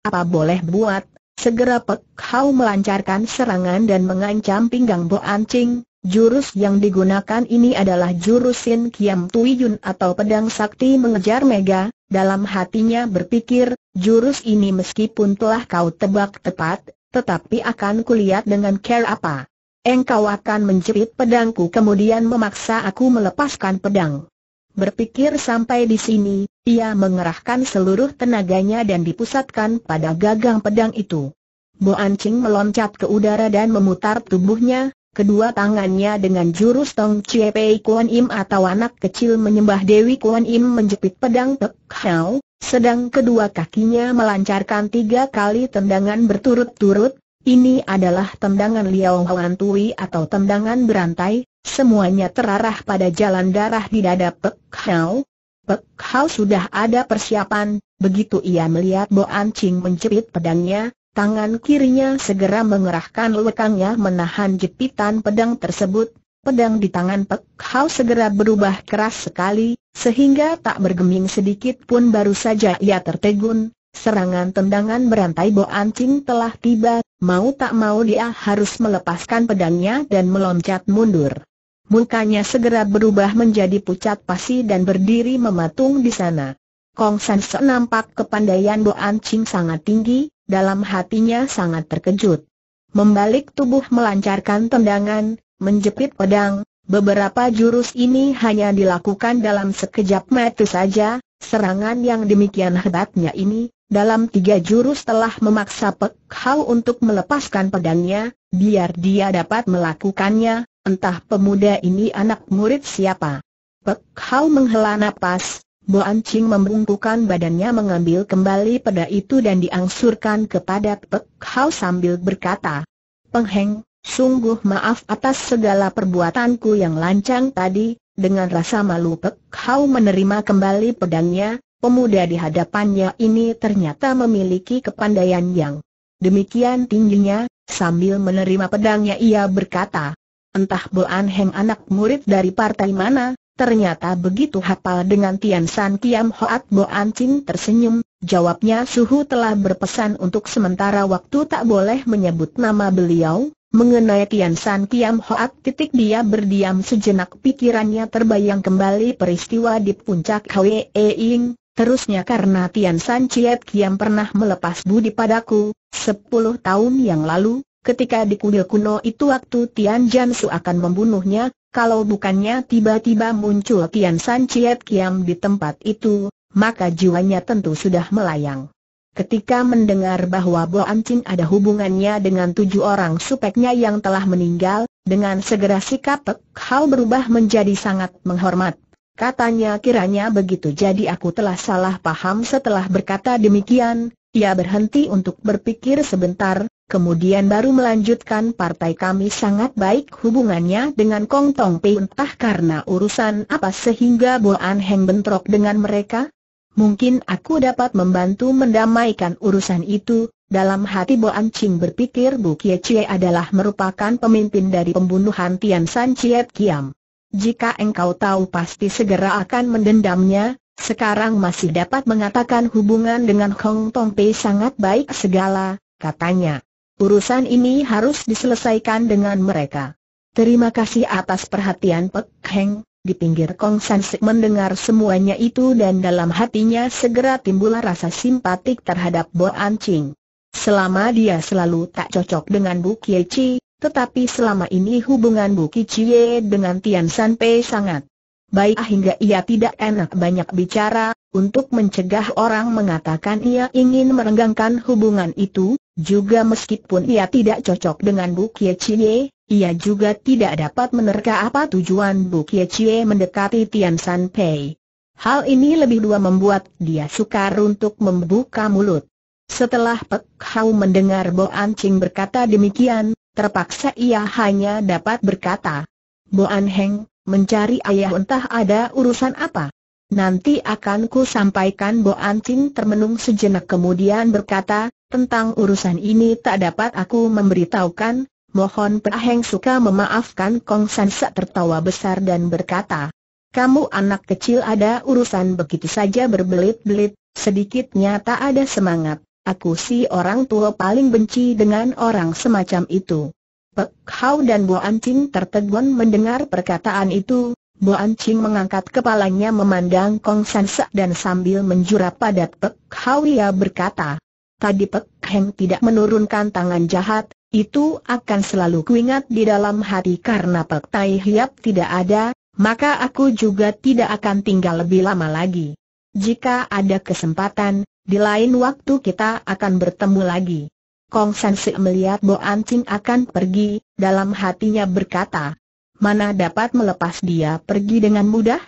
Apa boleh buat, segera Pek Hau melancarkan serangan dan mengancam pinggang Bo Qing. Jurus yang digunakan ini adalah jurus Sin Kiam Tui Yun atau pedang sakti mengejar Mega, dalam hatinya berpikir, jurus ini meskipun telah kau tebak tepat, tetapi akan kulihat dengan care apa. Engkau akan menjerit pedangku kemudian memaksa aku melepaskan pedang. Berpikir sampai di sini, ia mengerahkan seluruh tenaganya dan dipusatkan pada gagang pedang itu. Bo Ancing meloncat ke udara dan memutar tubuhnya, Kedua tangannya dengan jurus Tong Chie Pei Kuan Im atau anak kecil menyembah Dewi Kuan Im menjepit pedang Tek Hau, sedang kedua kakinya melancarkan tiga kali tendangan berturut-turut, ini adalah tendangan Liao Huan Tui atau tendangan berantai, semuanya terarah pada jalan darah di dada Pek Hau. Pek Hau sudah ada persiapan, begitu ia melihat Bo Ancing menjepit pedangnya, Tangan kirinya segera mengerahkan lekangnya menahan jepitan pedang tersebut. Pedang di tangan Pek Hau segera berubah keras sekali, sehingga tak bergeming sedikit pun baru saja ia tertegun. Serangan tendangan berantai Bo Ancing telah tiba, mau tak mau dia harus melepaskan pedangnya dan meloncat mundur. Mukanya segera berubah menjadi pucat pasi dan berdiri mematung di sana. Kong San senampak kepandaian Bo Ancing sangat tinggi, dalam hatinya sangat terkejut. Membalik tubuh melancarkan tendangan, menjepit pedang, beberapa jurus ini hanya dilakukan dalam sekejap mata saja, serangan yang demikian hebatnya ini, dalam tiga jurus telah memaksa Pek Hau untuk melepaskan pedangnya, biar dia dapat melakukannya, entah pemuda ini anak murid siapa. Pek Hau menghela napas, Boan Ching membungkukan badannya mengambil kembali peda itu dan diangsurkan kepada Pek Hao sambil berkata, Pengheng, sungguh maaf atas segala perbuatanku yang lancang tadi, dengan rasa malu Pek Hao menerima kembali pedangnya, pemuda di hadapannya ini ternyata memiliki kepandaian yang demikian tingginya, sambil menerima pedangnya ia berkata, Entah Boan Heng anak murid dari partai mana, ternyata begitu hafal dengan Tian San Kiam Hoat Bo Ancing tersenyum, jawabnya Suhu telah berpesan untuk sementara waktu tak boleh menyebut nama beliau, mengenai Tian San Kiam Hoat titik dia berdiam sejenak pikirannya terbayang kembali peristiwa di puncak Hwee Ing, terusnya karena Tian San Chiet Kiam pernah melepas budi padaku, sepuluh tahun yang lalu, Ketika di kuil kuno itu waktu Tian Jansu akan membunuhnya, kalau bukannya tiba-tiba muncul Tian San Chiet Kiam di tempat itu, maka jiwanya tentu sudah melayang. Ketika mendengar bahwa Bo Ancin ada hubungannya dengan tujuh orang supeknya yang telah meninggal, dengan segera sikap Pek Hao berubah menjadi sangat menghormat. Katanya kiranya begitu jadi aku telah salah paham setelah berkata demikian, ia berhenti untuk berpikir sebentar, Kemudian baru melanjutkan partai kami sangat baik hubungannya dengan Kong Tong Pei entah karena urusan apa sehingga Bo An Heng bentrok dengan mereka? Mungkin aku dapat membantu mendamaikan urusan itu, dalam hati Bo An Ching berpikir Bu Kie Chie adalah merupakan pemimpin dari pembunuhan Tian San Chiet Kiam. Jika engkau tahu pasti segera akan mendendamnya, sekarang masih dapat mengatakan hubungan dengan Hong Tong Pei sangat baik segala, katanya. Urusan ini harus diselesaikan dengan mereka. Terima kasih atas perhatian Pek Heng. Di pinggir Kong San Sik mendengar semuanya itu dan dalam hatinya segera timbul rasa simpatik terhadap Bo Ching. Selama dia selalu tak cocok dengan Bu Kie Chi, tetapi selama ini hubungan Bu Kie Chi dengan Tian San Pei sangat baik hingga ia tidak enak banyak bicara, untuk mencegah orang mengatakan ia ingin merenggangkan hubungan itu, juga meskipun ia tidak cocok dengan Bu Kie Chie, ia juga tidak dapat menerka apa tujuan Bu Kie Chie mendekati Tian San Pei. Hal ini lebih dua membuat dia sukar untuk membuka mulut. Setelah Pek Hau mendengar Bo Ching berkata demikian, terpaksa ia hanya dapat berkata, Bo An Heng, mencari ayah entah ada urusan apa. Nanti akan ku sampaikan Bo Ching termenung sejenak kemudian berkata, tentang urusan ini tak dapat aku memberitahukan, mohon Pak Heng suka memaafkan Kong Sansa tertawa besar dan berkata, kamu anak kecil ada urusan begitu saja berbelit-belit, sedikitnya tak ada semangat. Aku si orang tua paling benci dengan orang semacam itu. Pek Hau dan Bo Ancing tertegun mendengar perkataan itu, Bo Ancing mengangkat kepalanya memandang Kong Sansa dan sambil menjura padat Pek Hau ia berkata, tadi Pek Heng tidak menurunkan tangan jahat, itu akan selalu kuingat di dalam hati karena Pek Tai Hiap tidak ada, maka aku juga tidak akan tinggal lebih lama lagi. Jika ada kesempatan, di lain waktu kita akan bertemu lagi. Kong San si melihat Bo Ancing akan pergi, dalam hatinya berkata, mana dapat melepas dia pergi dengan mudah?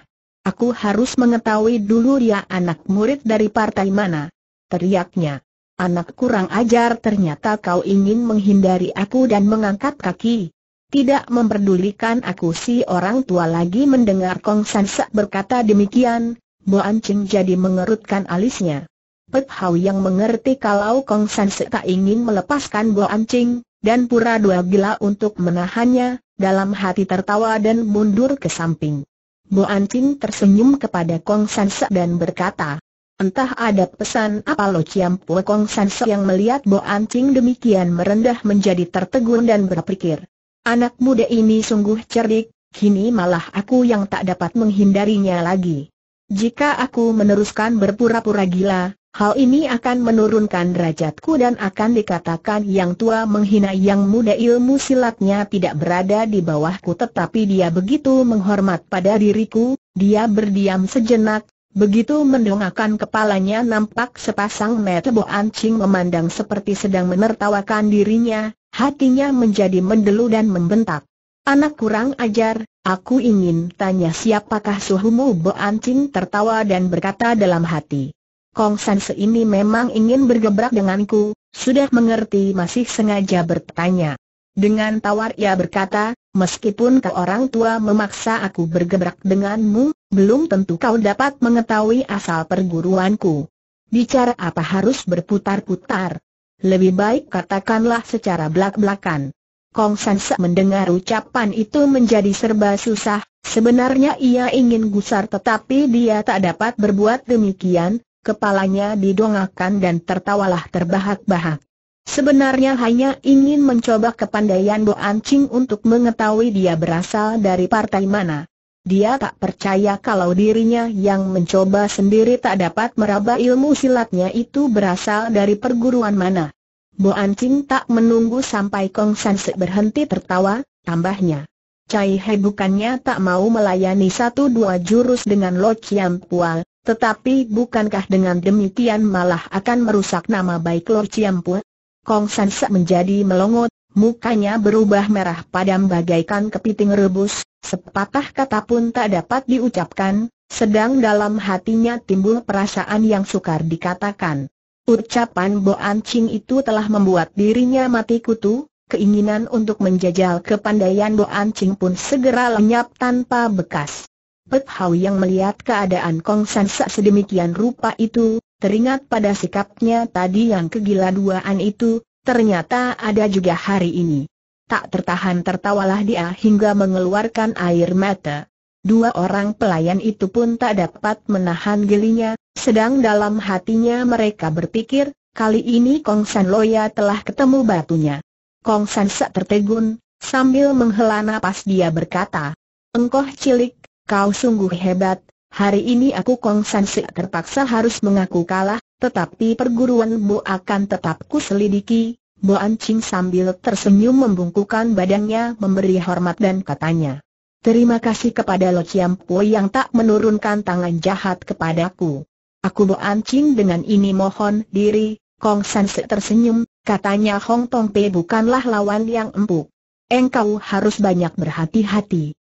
Aku harus mengetahui dulu dia anak murid dari partai mana. Teriaknya. Anak kurang ajar ternyata kau ingin menghindari aku dan mengangkat kaki. Tidak memperdulikan aku si orang tua lagi mendengar Kong Sansa berkata demikian, Bo Ching jadi mengerutkan alisnya. Pek Hau yang mengerti kalau Kong Sansa tak ingin melepaskan Bo Ching, dan pura dua gila untuk menahannya, dalam hati tertawa dan mundur ke samping. Bo Ching tersenyum kepada Kong Sansa dan berkata, Entah ada pesan apa Lo Ciam Pue Kong San yang melihat Bo Anting demikian merendah menjadi tertegun dan berpikir. Anak muda ini sungguh cerdik, kini malah aku yang tak dapat menghindarinya lagi. Jika aku meneruskan berpura-pura gila, hal ini akan menurunkan derajatku dan akan dikatakan yang tua menghina yang muda ilmu silatnya tidak berada di bawahku tetapi dia begitu menghormat pada diriku, dia berdiam sejenak, Begitu mendongakkan kepalanya nampak sepasang mata Bo Ancing memandang seperti sedang menertawakan dirinya, hatinya menjadi mendelu dan membentak. Anak kurang ajar, aku ingin tanya siapakah suhumu Bo Ancing tertawa dan berkata dalam hati. Kong San ini memang ingin bergebrak denganku, sudah mengerti masih sengaja bertanya. Dengan tawar ia berkata, Meskipun ke orang tua memaksa aku bergebrak denganmu, belum tentu kau dapat mengetahui asal perguruanku. Bicara apa harus berputar-putar. Lebih baik katakanlah secara belak-belakan. Kong Sansa mendengar ucapan itu menjadi serba susah, sebenarnya ia ingin gusar tetapi dia tak dapat berbuat demikian, kepalanya didongakkan dan tertawalah terbahak-bahak. Sebenarnya hanya ingin mencoba kepandaian Bo Ancing untuk mengetahui dia berasal dari partai mana. Dia tak percaya kalau dirinya yang mencoba sendiri tak dapat meraba ilmu silatnya itu berasal dari perguruan mana. Bo Ancing tak menunggu sampai Kong Sanse berhenti tertawa, tambahnya. Cai He bukannya tak mau melayani satu dua jurus dengan Lo Chiam Pua, tetapi bukankah dengan demikian malah akan merusak nama baik Lo Chiam Pua? Kong Sansa menjadi melongot, mukanya berubah merah padam bagaikan kepiting rebus, sepatah kata pun tak dapat diucapkan, sedang dalam hatinya timbul perasaan yang sukar dikatakan. Ucapan Bo Ancing itu telah membuat dirinya mati kutu, keinginan untuk menjajal kepandaian Bo Ancing pun segera lenyap tanpa bekas. Pet Hau yang melihat keadaan Kong Sansa sedemikian rupa itu, Teringat pada sikapnya tadi yang kegila duaan itu, ternyata ada juga hari ini. Tak tertahan tertawalah dia hingga mengeluarkan air mata. Dua orang pelayan itu pun tak dapat menahan gelinya, sedang dalam hatinya mereka berpikir, kali ini Kong San Loya telah ketemu batunya. Kong San Sa tertegun, sambil menghela napas dia berkata, Engkoh cilik, kau sungguh hebat, Hari ini aku Kong San Se terpaksa harus mengaku kalah, tetapi perguruanmu akan tetap kuselidiki. Bo Ching sambil tersenyum membungkukan badannya memberi hormat dan katanya. Terima kasih kepada Lo Chiam Po yang tak menurunkan tangan jahat kepadaku. Aku Bo Ching dengan ini mohon diri, Kong San Se tersenyum, katanya Hong Tong Pei bukanlah lawan yang empuk. Engkau harus banyak berhati-hati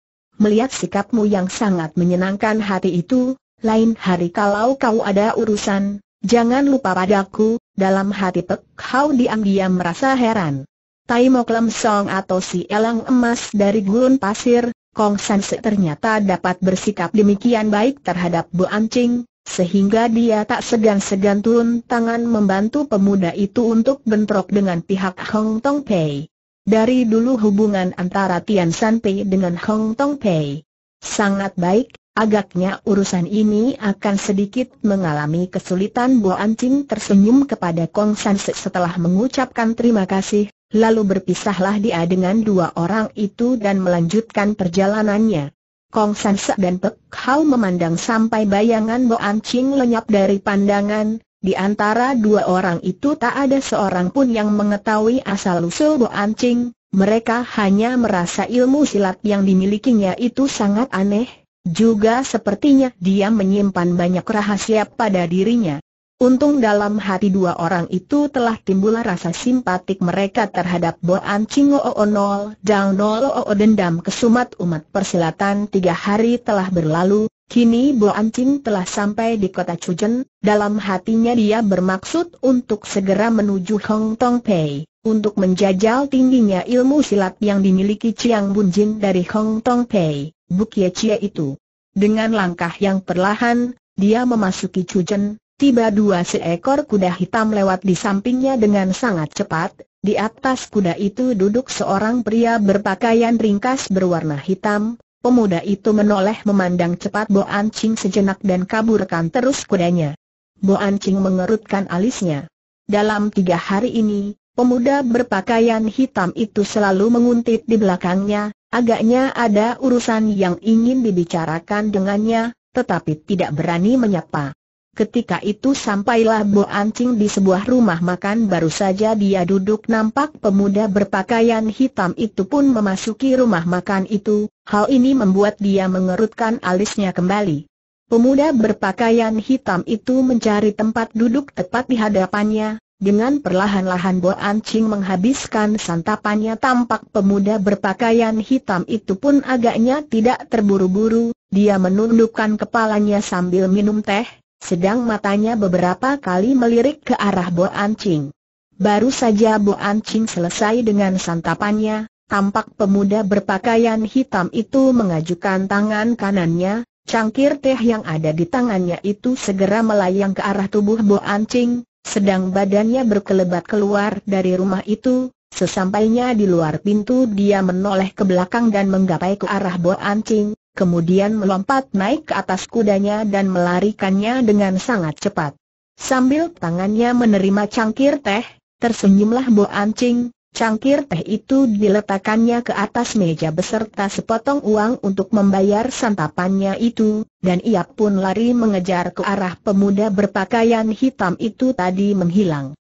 melihat sikapmu yang sangat menyenangkan hati itu, lain hari kalau kau ada urusan, jangan lupa padaku, dalam hati Pek Hau diam-diam merasa heran. Tai Mok Lem Song atau si elang emas dari gurun pasir, Kong San Se ternyata dapat bersikap demikian baik terhadap Bu Ancing, sehingga dia tak segan-segan turun tangan membantu pemuda itu untuk bentrok dengan pihak Hong Tong Pei. Dari dulu hubungan antara Tian Sanpei dengan Hong Tong Pei sangat baik, agaknya urusan ini akan sedikit mengalami kesulitan Bo Ancing tersenyum kepada Kong San setelah mengucapkan terima kasih, lalu berpisahlah dia dengan dua orang itu dan melanjutkan perjalanannya. Kong San Se dan Pek Hao memandang sampai bayangan Bo Ancing lenyap dari pandangan, di antara dua orang itu tak ada seorang pun yang mengetahui asal-usul Bo Ancing, mereka hanya merasa ilmu silat yang dimilikinya itu sangat aneh, juga sepertinya dia menyimpan banyak rahasia pada dirinya. Untung dalam hati dua orang itu telah timbul rasa simpatik mereka terhadap Bo Ancing oh, oh, oh, Nol dan Nol Dendam kesumat umat persilatan tiga hari telah berlalu, Kini Bo Ancing telah sampai di kota Chujen, dalam hatinya dia bermaksud untuk segera menuju Hong Tong Pei, untuk menjajal tingginya ilmu silat yang dimiliki Chiang Bun Jin dari Hong Tong Pei, Bukia Chie itu. Dengan langkah yang perlahan, dia memasuki Chujen, tiba dua seekor kuda hitam lewat di sampingnya dengan sangat cepat, di atas kuda itu duduk seorang pria berpakaian ringkas berwarna hitam, Pemuda itu menoleh memandang cepat Bo Ancing sejenak dan kaburkan terus kudanya. Bo Ancing mengerutkan alisnya. Dalam tiga hari ini, pemuda berpakaian hitam itu selalu menguntit di belakangnya, agaknya ada urusan yang ingin dibicarakan dengannya, tetapi tidak berani menyapa. Ketika itu sampailah Bo Ancing di sebuah rumah makan baru saja dia duduk nampak pemuda berpakaian hitam itu pun memasuki rumah makan itu, hal ini membuat dia mengerutkan alisnya kembali. Pemuda berpakaian hitam itu mencari tempat duduk tepat di hadapannya, dengan perlahan-lahan Bo Ancing menghabiskan santapannya tampak pemuda berpakaian hitam itu pun agaknya tidak terburu-buru, dia menundukkan kepalanya sambil minum teh, sedang matanya beberapa kali melirik ke arah Bo Ancing. Baru saja Bo Ancing selesai dengan santapannya, tampak pemuda berpakaian hitam itu mengajukan tangan kanannya, cangkir teh yang ada di tangannya itu segera melayang ke arah tubuh Bo Ancing, sedang badannya berkelebat keluar dari rumah itu, sesampainya di luar pintu dia menoleh ke belakang dan menggapai ke arah Bo Ancing, kemudian melompat naik ke atas kudanya dan melarikannya dengan sangat cepat. Sambil tangannya menerima cangkir teh, tersenyumlah Bo Ancing, cangkir teh itu diletakkannya ke atas meja beserta sepotong uang untuk membayar santapannya itu, dan ia pun lari mengejar ke arah pemuda berpakaian hitam itu tadi menghilang.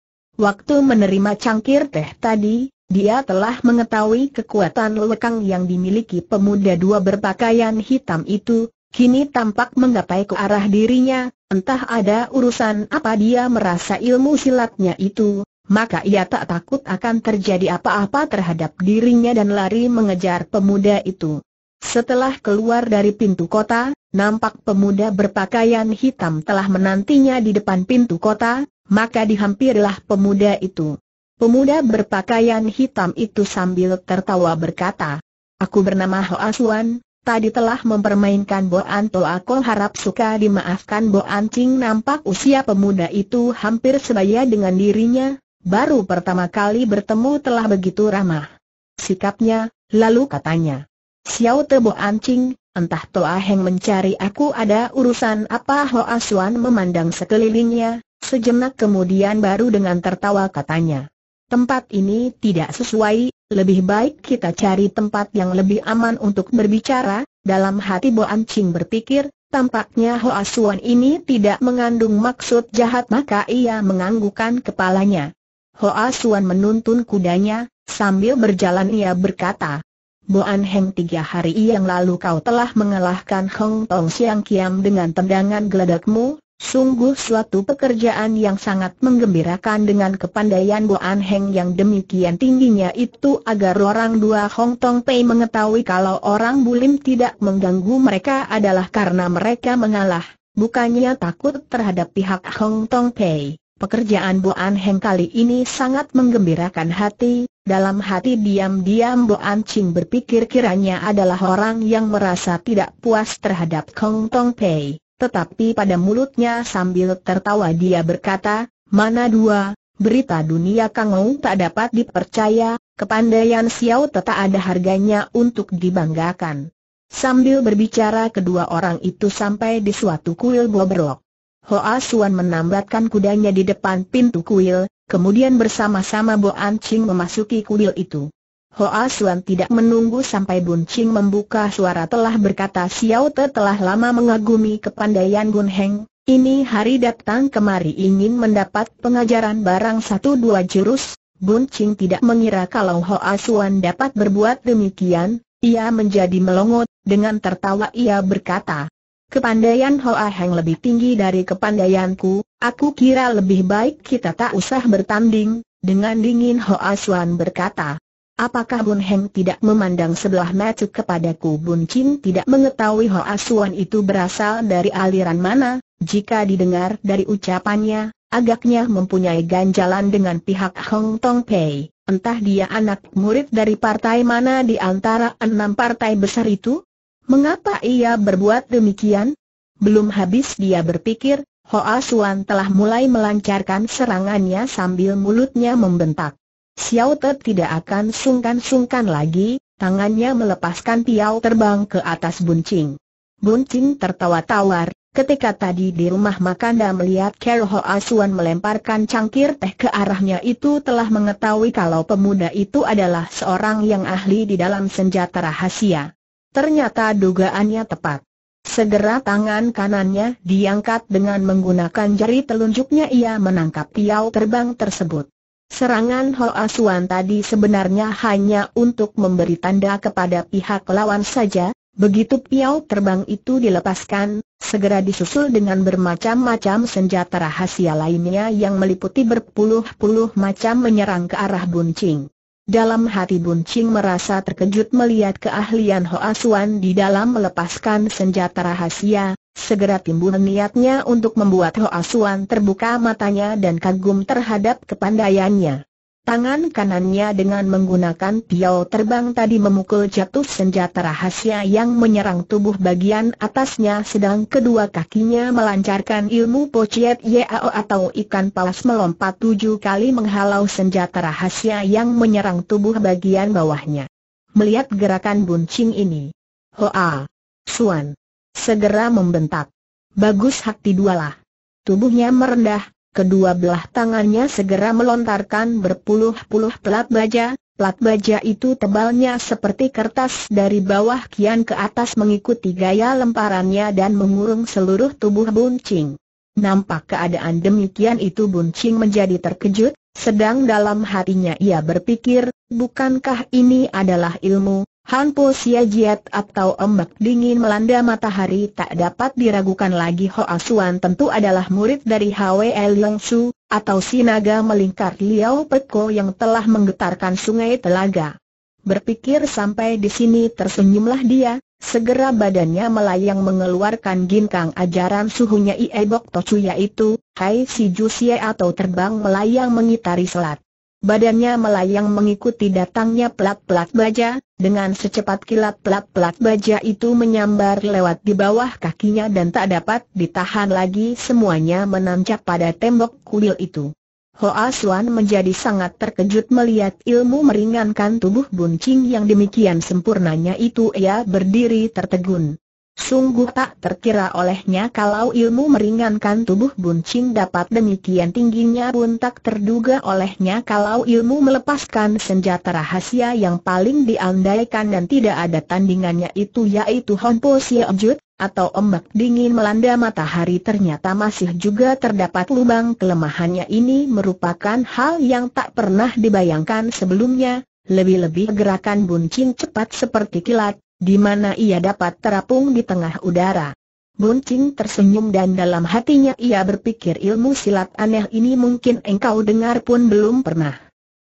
Waktu menerima cangkir teh tadi, dia telah mengetahui kekuatan lekang yang dimiliki pemuda dua berpakaian hitam itu, kini tampak menggapai ke arah dirinya, entah ada urusan apa dia merasa ilmu silatnya itu, maka ia tak takut akan terjadi apa-apa terhadap dirinya dan lari mengejar pemuda itu. Setelah keluar dari pintu kota, nampak pemuda berpakaian hitam telah menantinya di depan pintu kota, maka dihampirilah pemuda itu. Pemuda berpakaian hitam itu sambil tertawa berkata, Aku bernama Ho Asuan. tadi telah mempermainkan Bo Anto aku harap suka dimaafkan Bo Ancing nampak usia pemuda itu hampir sebaya dengan dirinya, baru pertama kali bertemu telah begitu ramah. Sikapnya, lalu katanya, Xiao Te Bo Ancing, entah Toa Heng mencari aku ada urusan apa Ho Asuan memandang sekelilingnya, sejenak kemudian baru dengan tertawa katanya tempat ini tidak sesuai, lebih baik kita cari tempat yang lebih aman untuk berbicara, dalam hati Bo Ancing berpikir, tampaknya Ho Asuan ini tidak mengandung maksud jahat maka ia menganggukkan kepalanya. Ho Asuan menuntun kudanya, sambil berjalan ia berkata, Bo Heng tiga hari yang lalu kau telah mengalahkan Hong Tong Siang Kiam dengan tendangan geledakmu, Sungguh suatu pekerjaan yang sangat menggembirakan dengan kepandaian An Heng yang demikian tingginya itu agar orang dua Hong Tong Pei mengetahui kalau orang bulim tidak mengganggu mereka adalah karena mereka mengalah, bukannya takut terhadap pihak Hong Tong Pei. Pekerjaan An Heng kali ini sangat menggembirakan hati, dalam hati diam-diam An Ching berpikir kiranya adalah orang yang merasa tidak puas terhadap Hong Tong Pei tetapi pada mulutnya sambil tertawa dia berkata, mana dua, berita dunia Kangou tak dapat dipercaya, kepandaian Xiao tak ada harganya untuk dibanggakan. Sambil berbicara kedua orang itu sampai di suatu kuil bobrok. Hoa Suan menambatkan kudanya di depan pintu kuil, kemudian bersama-sama Bo Ancing memasuki kuil itu. Hoa Suan tidak menunggu sampai Bun Ching membuka suara telah berkata Xiao Te telah lama mengagumi kepandaian Gun Heng, ini hari datang kemari ingin mendapat pengajaran barang satu dua jurus, Bun Ching tidak mengira kalau Hoa Suan dapat berbuat demikian, ia menjadi melongot, dengan tertawa ia berkata, Kepandaian Hoa Heng lebih tinggi dari kepandaianku, aku kira lebih baik kita tak usah bertanding, dengan dingin Hoa Suan berkata, Apakah Bun Heng tidak memandang sebelah mata kepadaku? Bun Chin tidak mengetahui Hoa Suan itu berasal dari aliran mana, jika didengar dari ucapannya, agaknya mempunyai ganjalan dengan pihak Hong Tong Pei. Entah dia anak murid dari partai mana di antara enam partai besar itu? Mengapa ia berbuat demikian? Belum habis dia berpikir, Hoa Suan telah mulai melancarkan serangannya sambil mulutnya membentak. Xiao Te tidak akan sungkan-sungkan lagi, tangannya melepaskan piau terbang ke atas buncing. Buncing tertawa tawar, ketika tadi di rumah makan Makanda melihat Kero Asuan melemparkan cangkir teh ke arahnya itu telah mengetahui kalau pemuda itu adalah seorang yang ahli di dalam senjata rahasia. Ternyata dugaannya tepat. Segera tangan kanannya diangkat dengan menggunakan jari telunjuknya ia menangkap piau terbang tersebut. Serangan Ho Asuan tadi sebenarnya hanya untuk memberi tanda kepada pihak lawan saja, begitu piau terbang itu dilepaskan, segera disusul dengan bermacam-macam senjata rahasia lainnya yang meliputi berpuluh-puluh macam menyerang ke arah Buncing. Dalam hati Buncing merasa terkejut melihat keahlian Hoa Suan di dalam melepaskan senjata rahasia, segera timbul niatnya untuk membuat Hoa Suan terbuka matanya dan kagum terhadap kepandaiannya. Tangan kanannya dengan menggunakan piau terbang tadi memukul jatuh senjata rahasia yang menyerang tubuh bagian atasnya sedang kedua kakinya melancarkan ilmu pociet yao atau ikan paus melompat tujuh kali menghalau senjata rahasia yang menyerang tubuh bagian bawahnya. Melihat gerakan buncing ini, Hoa Suan segera membentak. Bagus hati dualah. Tubuhnya merendah, Kedua belah tangannya segera melontarkan berpuluh-puluh pelat baja, pelat baja itu tebalnya seperti kertas dari bawah kian ke atas mengikuti gaya lemparannya dan mengurung seluruh tubuh buncing. Nampak keadaan demikian itu buncing menjadi terkejut, sedang dalam hatinya ia berpikir, bukankah ini adalah ilmu, Hanpo Siagiat atau ombak dingin melanda matahari tak dapat diragukan lagi Hoa Suan tentu adalah murid dari Hwe Yong Su, atau Sinaga Melingkar Liao Peko yang telah menggetarkan sungai telaga. Berpikir sampai di sini tersenyumlah dia, segera badannya melayang mengeluarkan ginkang ajaran suhunya Iebok Tocu yaitu, Hai Si Jusie atau terbang melayang mengitari selat. Badannya melayang mengikuti datangnya pelat-pelat baja, dengan secepat kilat pelat-pelat baja itu menyambar lewat di bawah kakinya dan tak dapat ditahan lagi semuanya menancap pada tembok kuil itu. Hoa Suan menjadi sangat terkejut melihat ilmu meringankan tubuh buncing yang demikian sempurnanya itu ia berdiri tertegun. Sungguh tak terkira olehnya kalau ilmu meringankan tubuh buncing dapat demikian tingginya pun tak terduga olehnya kalau ilmu melepaskan senjata rahasia yang paling diandaikan dan tidak ada tandingannya itu yaitu Honpo Jut, atau ombak dingin melanda matahari ternyata masih juga terdapat lubang kelemahannya ini merupakan hal yang tak pernah dibayangkan sebelumnya, lebih-lebih gerakan buncin cepat seperti kilat, di mana ia dapat terapung di tengah udara. Qing tersenyum dan dalam hatinya ia berpikir ilmu silat aneh ini mungkin engkau dengar pun belum pernah.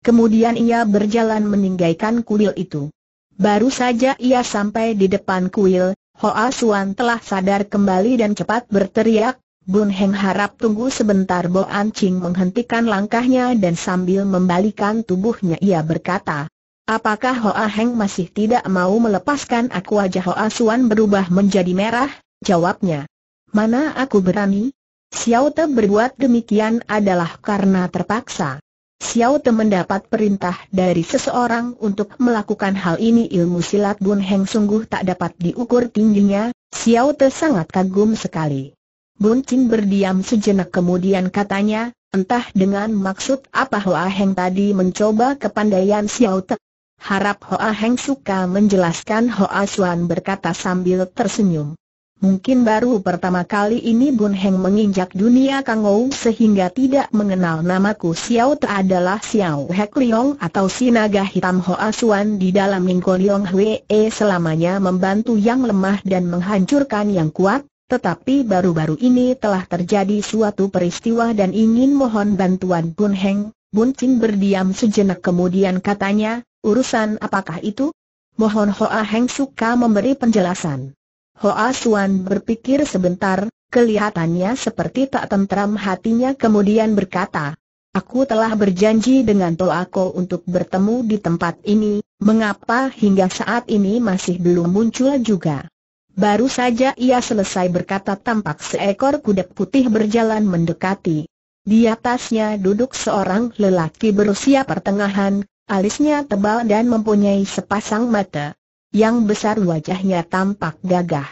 Kemudian ia berjalan meninggalkan kuil itu. Baru saja ia sampai di depan kuil, Hoa Suan telah sadar kembali dan cepat berteriak, Bun Heng harap tunggu sebentar Bo Ancing menghentikan langkahnya dan sambil membalikan tubuhnya ia berkata, Apakah Hoa Heng masih tidak mau melepaskan aku wajah Hoa Suan berubah menjadi merah? Jawabnya. Mana aku berani? Xiao Te berbuat demikian adalah karena terpaksa. Xiao Te mendapat perintah dari seseorang untuk melakukan hal ini ilmu silat Bun Heng sungguh tak dapat diukur tingginya, Xiao Te sangat kagum sekali. Bun Chin berdiam sejenak kemudian katanya, entah dengan maksud apa Hoa Heng tadi mencoba kepandaian Xiao Te, Harap Hoa Heng suka menjelaskan Hoa Suan berkata sambil tersenyum. Mungkin baru pertama kali ini Bun Heng menginjak dunia Kangou sehingga tidak mengenal namaku Xiao Te adalah Xiao Hek Liong atau Sinaga naga hitam Hoa Suan di dalam Ningko Liong Hwee selamanya membantu yang lemah dan menghancurkan yang kuat, tetapi baru-baru ini telah terjadi suatu peristiwa dan ingin mohon bantuan Bun Heng. Bun Cing berdiam sejenak kemudian katanya, Urusan apakah itu? Mohon Hoa Heng suka memberi penjelasan. Hoa Suan berpikir sebentar, kelihatannya seperti tak tentram hatinya kemudian berkata, Aku telah berjanji dengan Toako untuk bertemu di tempat ini, mengapa hingga saat ini masih belum muncul juga? Baru saja ia selesai berkata tampak seekor kuda putih berjalan mendekati. Di atasnya duduk seorang lelaki berusia pertengahan, alisnya tebal dan mempunyai sepasang mata. Yang besar wajahnya tampak gagah.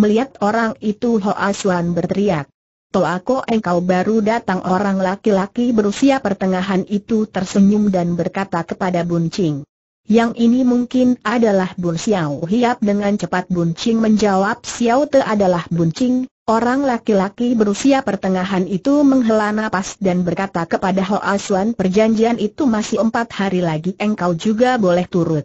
Melihat orang itu Hoa Suan berteriak. Toako engkau baru datang orang laki-laki berusia pertengahan itu tersenyum dan berkata kepada Bun Ching. Yang ini mungkin adalah Bun Xiao Hiap dengan cepat Bun Ching menjawab Xiao Te adalah Bun Ching, Orang laki-laki berusia pertengahan itu menghela nafas dan berkata kepada Ho Aswan, perjanjian itu masih empat hari lagi engkau juga boleh turut.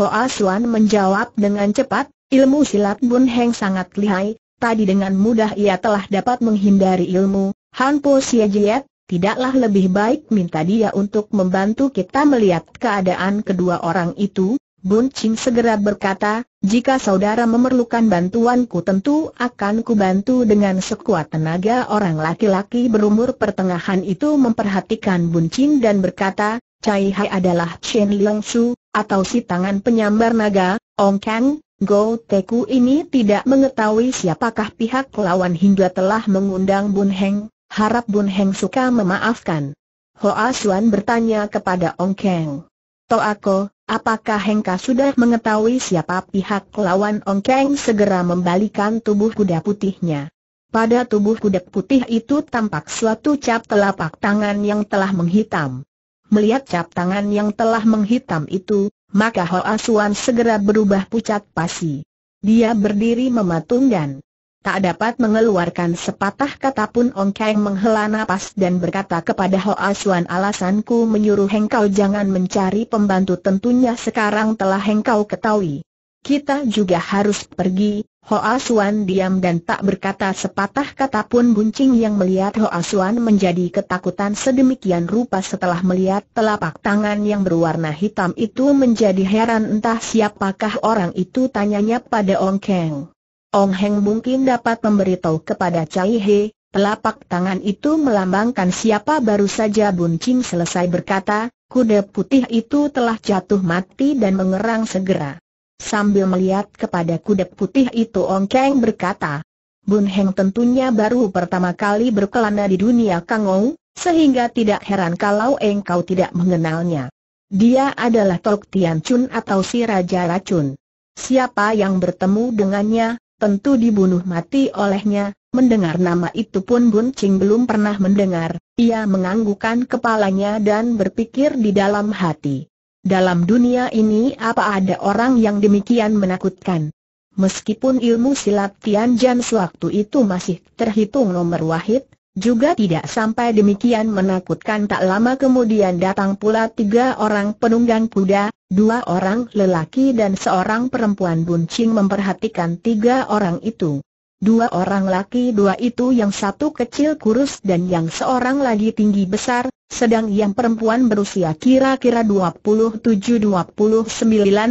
Ho Aswan menjawab dengan cepat, ilmu silat Bun Heng sangat lihai, tadi dengan mudah ia telah dapat menghindari ilmu, Han Po Xie Jiet, tidaklah lebih baik minta dia untuk membantu kita melihat keadaan kedua orang itu, Bun Chin segera berkata, jika saudara memerlukan bantuanku tentu akan kubantu dengan sekuat tenaga orang laki-laki berumur pertengahan itu memperhatikan Bun Chin dan berkata, Cai Hai adalah Chen Liangsu, Su, atau si tangan penyambar naga, Ong Kang, Go Teku ini tidak mengetahui siapakah pihak lawan hingga telah mengundang Bun Heng, harap Bun Heng suka memaafkan. Hoa Suan bertanya kepada Ong Kang. Toako, Apakah Hengka sudah mengetahui siapa pihak lawan Ong Keng segera membalikan tubuh kuda putihnya? Pada tubuh kuda putih itu tampak suatu cap telapak tangan yang telah menghitam. Melihat cap tangan yang telah menghitam itu, maka Hoa Suan segera berubah pucat pasi. Dia berdiri mematung dan tak dapat mengeluarkan sepatah kata pun Ong Kang menghela napas dan berkata kepada Ho Asuan, alasanku menyuruh hengkau jangan mencari pembantu tentunya sekarang telah hengkau ketahui. Kita juga harus pergi, Ho Asuan diam dan tak berkata sepatah kata pun Buncing yang melihat Ho Asuan menjadi ketakutan sedemikian rupa setelah melihat telapak tangan yang berwarna hitam itu menjadi heran entah siapakah orang itu tanyanya pada Ong Kang. Ong Heng mungkin dapat memberitahu kepada Cai He, telapak tangan itu melambangkan siapa baru saja Bun Ching selesai berkata, kuda putih itu telah jatuh mati dan mengerang segera. Sambil melihat kepada kuda putih itu Ong Keng berkata, Bun Heng tentunya baru pertama kali berkelana di dunia Kang Ong, sehingga tidak heran kalau engkau tidak mengenalnya. Dia adalah Tok Tian Chun atau si Raja Racun. Siapa yang bertemu dengannya, tentu dibunuh mati olehnya, mendengar nama itu pun Bun Ching belum pernah mendengar, ia menganggukkan kepalanya dan berpikir di dalam hati. Dalam dunia ini apa ada orang yang demikian menakutkan? Meskipun ilmu silat Jan sewaktu itu masih terhitung nomor wahid, juga tidak sampai demikian menakutkan tak lama kemudian datang pula tiga orang penunggang kuda, Dua orang lelaki dan seorang perempuan buncing memperhatikan tiga orang itu. Dua orang laki dua itu yang satu kecil kurus dan yang seorang lagi tinggi besar, sedang yang perempuan berusia kira-kira 27-29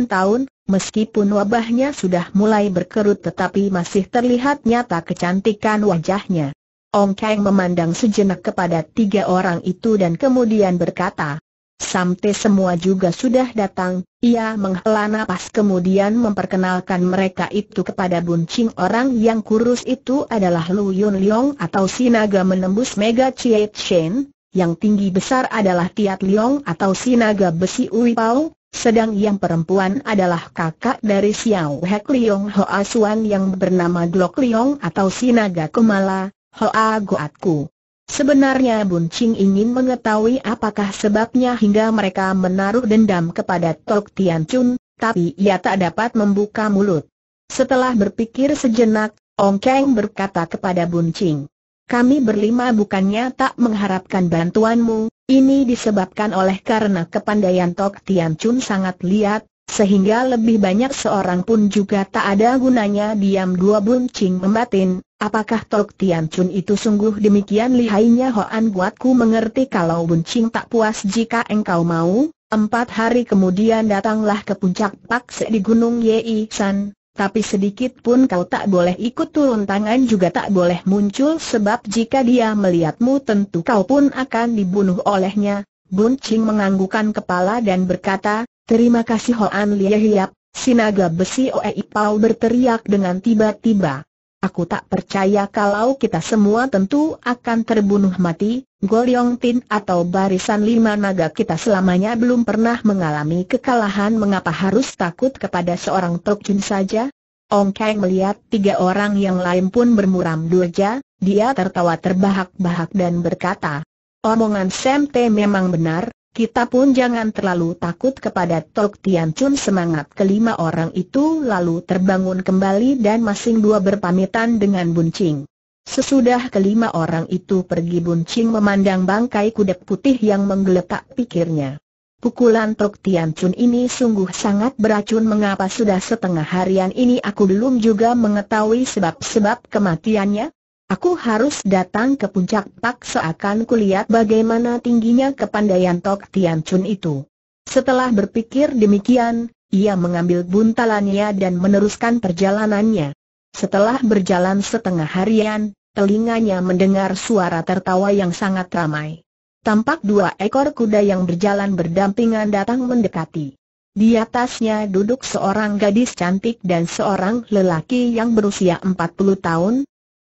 tahun, meskipun wabahnya sudah mulai berkerut tetapi masih terlihat nyata kecantikan wajahnya. Ong Kang memandang sejenak kepada tiga orang itu dan kemudian berkata, Sampai semua juga sudah datang, ia menghela nafas kemudian memperkenalkan mereka itu kepada buncing orang yang kurus itu adalah Lu Yun Leong atau Sinaga menembus Mega Chie Shen, yang tinggi besar adalah Tiat Leong atau Sinaga besi Ui Pao, sedang yang perempuan adalah kakak dari Xiao Hek Leong Hoa Suan yang bernama Glock Leong atau Sinaga Kumala, Hoa Goatku. Sebenarnya Bun Ching ingin mengetahui apakah sebabnya hingga mereka menaruh dendam kepada Tok Tian Chun, tapi ia tak dapat membuka mulut. Setelah berpikir sejenak, Ong Keng berkata kepada Bun Ching, kami berlima bukannya tak mengharapkan bantuanmu, ini disebabkan oleh karena kepandaian Tok Tian Chun sangat liat, sehingga lebih banyak seorang pun juga tak ada gunanya diam dua buncing membatin, Apakah Tok Tian Chun itu sungguh demikian lihainya Hoan Guatku mengerti kalau Buncing tak puas jika engkau mau? Empat hari kemudian datanglah ke puncak Se di Gunung Yei San, tapi sedikit pun kau tak boleh ikut turun tangan juga tak boleh muncul sebab jika dia melihatmu tentu kau pun akan dibunuh olehnya. Buncing menganggukan kepala dan berkata, Terima kasih Hoan Lia Hiap, Sinaga Besi Oei Pau berteriak dengan tiba-tiba. Aku tak percaya kalau kita semua tentu akan terbunuh mati, Golyong Tin atau barisan lima naga kita selamanya belum pernah mengalami kekalahan mengapa harus takut kepada seorang Jun saja? Ong Kang melihat tiga orang yang lain pun bermuram durja, dia tertawa terbahak-bahak dan berkata, Omongan Sam T memang benar, kita pun jangan terlalu takut kepada Tok Tian Chun semangat kelima orang itu lalu terbangun kembali dan masing dua berpamitan dengan buncing. Sesudah kelima orang itu pergi buncing memandang bangkai kuda putih yang menggeletak pikirnya. Pukulan Tok Tian Chun ini sungguh sangat beracun mengapa sudah setengah harian ini aku belum juga mengetahui sebab-sebab kematiannya? Aku harus datang ke puncak tak seakan kulihat bagaimana tingginya kepandaian Tok Tian Chun itu. Setelah berpikir demikian, ia mengambil buntalannya dan meneruskan perjalanannya. Setelah berjalan setengah harian, telinganya mendengar suara tertawa yang sangat ramai. Tampak dua ekor kuda yang berjalan berdampingan datang mendekati. Di atasnya duduk seorang gadis cantik dan seorang lelaki yang berusia 40 tahun,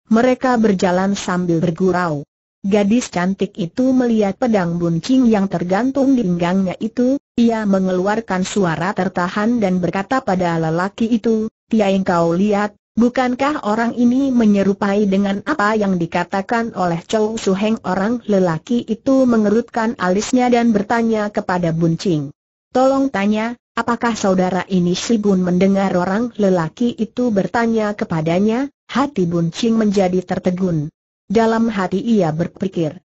mereka berjalan sambil bergurau. Gadis cantik itu melihat pedang buncing yang tergantung di pinggangnya itu, ia mengeluarkan suara tertahan dan berkata pada lelaki itu, Tia yang kau lihat, bukankah orang ini menyerupai dengan apa yang dikatakan oleh Chow Su Heng orang lelaki itu mengerutkan alisnya dan bertanya kepada buncing. Tolong tanya, apakah saudara ini si bun mendengar orang lelaki itu bertanya kepadanya, Hati Bun Ching menjadi tertegun. Dalam hati ia berpikir.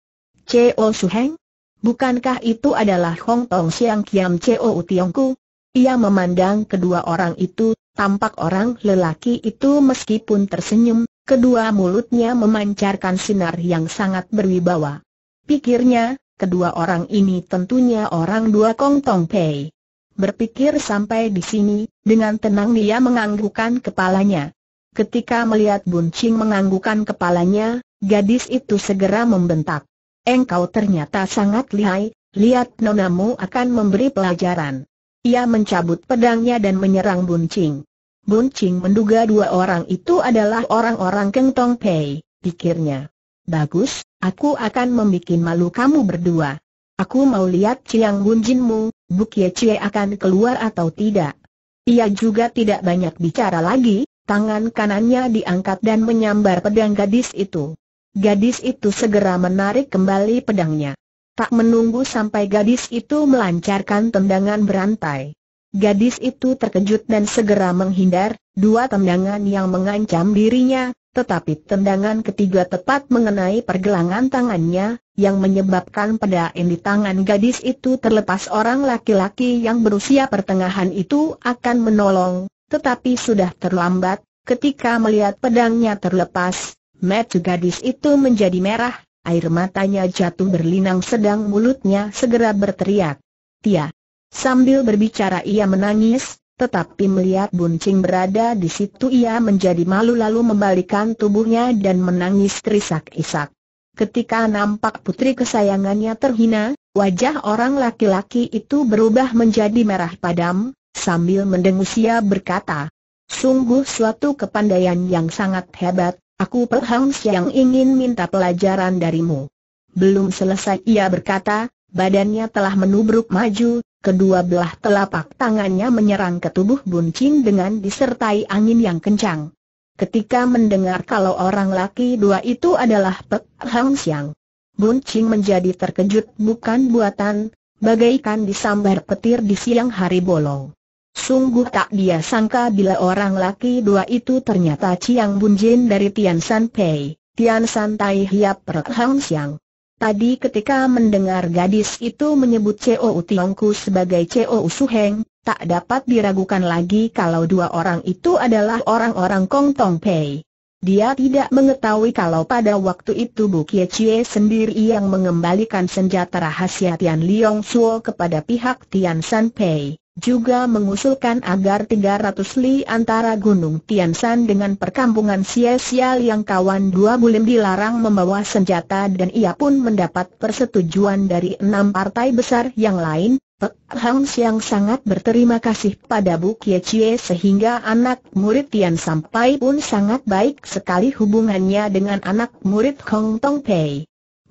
Su Heng? Bukankah itu adalah Hong Tong Siang Kiam Cheo Ku? Ia memandang kedua orang itu, tampak orang lelaki itu meskipun tersenyum, kedua mulutnya memancarkan sinar yang sangat berwibawa. Pikirnya, kedua orang ini tentunya orang dua Kong Tong Pei. Berpikir sampai di sini, dengan tenang dia menganggukkan kepalanya. Ketika melihat Buncing menganggukan kepalanya, gadis itu segera membentak. Engkau ternyata sangat lihai, lihat nonamu akan memberi pelajaran. Ia mencabut pedangnya dan menyerang Buncing. Buncing menduga dua orang itu adalah orang-orang Keng Tong Pei, pikirnya. Bagus, aku akan membuat malu kamu berdua. Aku mau lihat Ciang Bunjinmu, Bukye Cie akan keluar atau tidak. Ia juga tidak banyak bicara lagi, Tangan kanannya diangkat dan menyambar pedang gadis itu. Gadis itu segera menarik kembali pedangnya. Tak menunggu sampai gadis itu melancarkan tendangan berantai. Gadis itu terkejut dan segera menghindar, dua tendangan yang mengancam dirinya, tetapi tendangan ketiga tepat mengenai pergelangan tangannya, yang menyebabkan pedang di tangan gadis itu terlepas orang laki-laki yang berusia pertengahan itu akan menolong, tetapi sudah terlambat, ketika melihat pedangnya terlepas, mata gadis itu menjadi merah, air matanya jatuh berlinang sedang mulutnya segera berteriak. Tia! Sambil berbicara ia menangis, tetapi melihat Buncing berada di situ ia menjadi malu lalu membalikan tubuhnya dan menangis terisak-isak. Ketika nampak putri kesayangannya terhina, wajah orang laki-laki itu berubah menjadi merah padam, Sambil mendengus ia berkata, Sungguh suatu kepandaian yang sangat hebat, aku Perhang yang ingin minta pelajaran darimu. Belum selesai ia berkata, badannya telah menubruk maju, kedua belah telapak tangannya menyerang ke tubuh buncing dengan disertai angin yang kencang. Ketika mendengar kalau orang laki dua itu adalah Pek Hang Siang, Buncing menjadi terkejut bukan buatan, bagaikan disambar petir di siang hari bolong. Sungguh tak dia sangka bila orang laki dua itu ternyata Chiang Bun Jin dari Tian San Pei, Tian San Tai Hiap Rek Hang Siang. Tadi ketika mendengar gadis itu menyebut COU Tiongku sebagai Su Heng, tak dapat diragukan lagi kalau dua orang itu adalah orang-orang Kong Tong Pei. Dia tidak mengetahui kalau pada waktu itu Bu Kie Chie sendiri yang mengembalikan senjata rahasia Tian Liong Suo kepada pihak Tian San Pei juga mengusulkan agar 300 li antara Gunung Tiansan dengan perkampungan Sia-Sia yang kawan dua bulim dilarang membawa senjata dan ia pun mendapat persetujuan dari enam partai besar yang lain. Pek Hang Siang sangat berterima kasih pada Bu Kie Chie sehingga anak murid Tian Sampai pun sangat baik sekali hubungannya dengan anak murid Hong Tong Pei.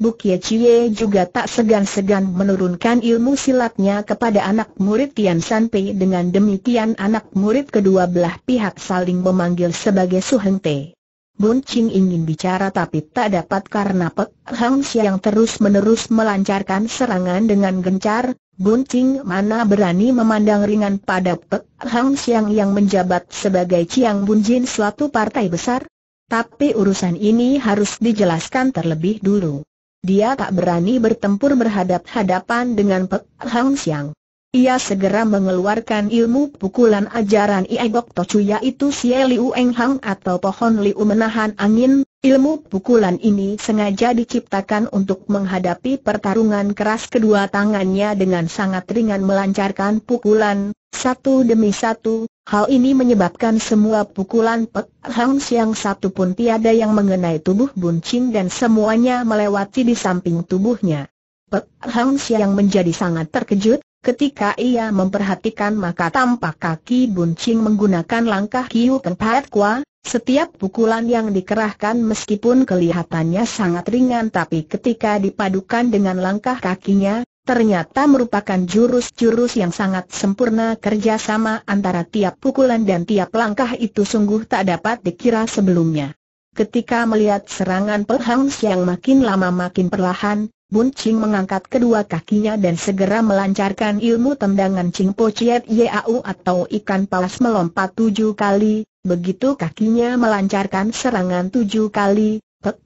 Bukie Cie juga tak segan-segan menurunkan ilmu silatnya kepada anak murid Tian Sanpei dengan demikian anak murid kedua belah pihak saling memanggil sebagai Su Heng Te. Bun Ching ingin bicara tapi tak dapat karena Pek Hang Siang terus-menerus melancarkan serangan dengan gencar, Bun Ching mana berani memandang ringan pada Pek Hang Siang yang menjabat sebagai Chiang Bun Jin suatu partai besar? Tapi urusan ini harus dijelaskan terlebih dulu. Dia tak berani bertempur berhadap-hadapan dengan Pek Hang Siang. Ia segera mengeluarkan ilmu pukulan ajaran Iegok Tochu yaitu Xie Liu Eng Hang atau pohon Liu menahan angin. Ilmu pukulan ini sengaja diciptakan untuk menghadapi pertarungan keras kedua tangannya dengan sangat ringan melancarkan pukulan, satu demi satu, Hal ini menyebabkan semua pukulan Pek Hang Siang satu pun tiada yang mengenai tubuh Ching dan semuanya melewati di samping tubuhnya. Pek Hang Siang menjadi sangat terkejut, ketika ia memperhatikan maka tampak kaki Buncing menggunakan langkah Kiu Ken Pat Kwa, setiap pukulan yang dikerahkan meskipun kelihatannya sangat ringan tapi ketika dipadukan dengan langkah kakinya, ternyata merupakan jurus-jurus yang sangat sempurna kerjasama antara tiap pukulan dan tiap langkah itu sungguh tak dapat dikira sebelumnya. Ketika melihat serangan perhangs yang makin lama makin perlahan, Bun Ching mengangkat kedua kakinya dan segera melancarkan ilmu tendangan Ching Po Chiet Yau atau ikan paus melompat tujuh kali, begitu kakinya melancarkan serangan tujuh kali, Pek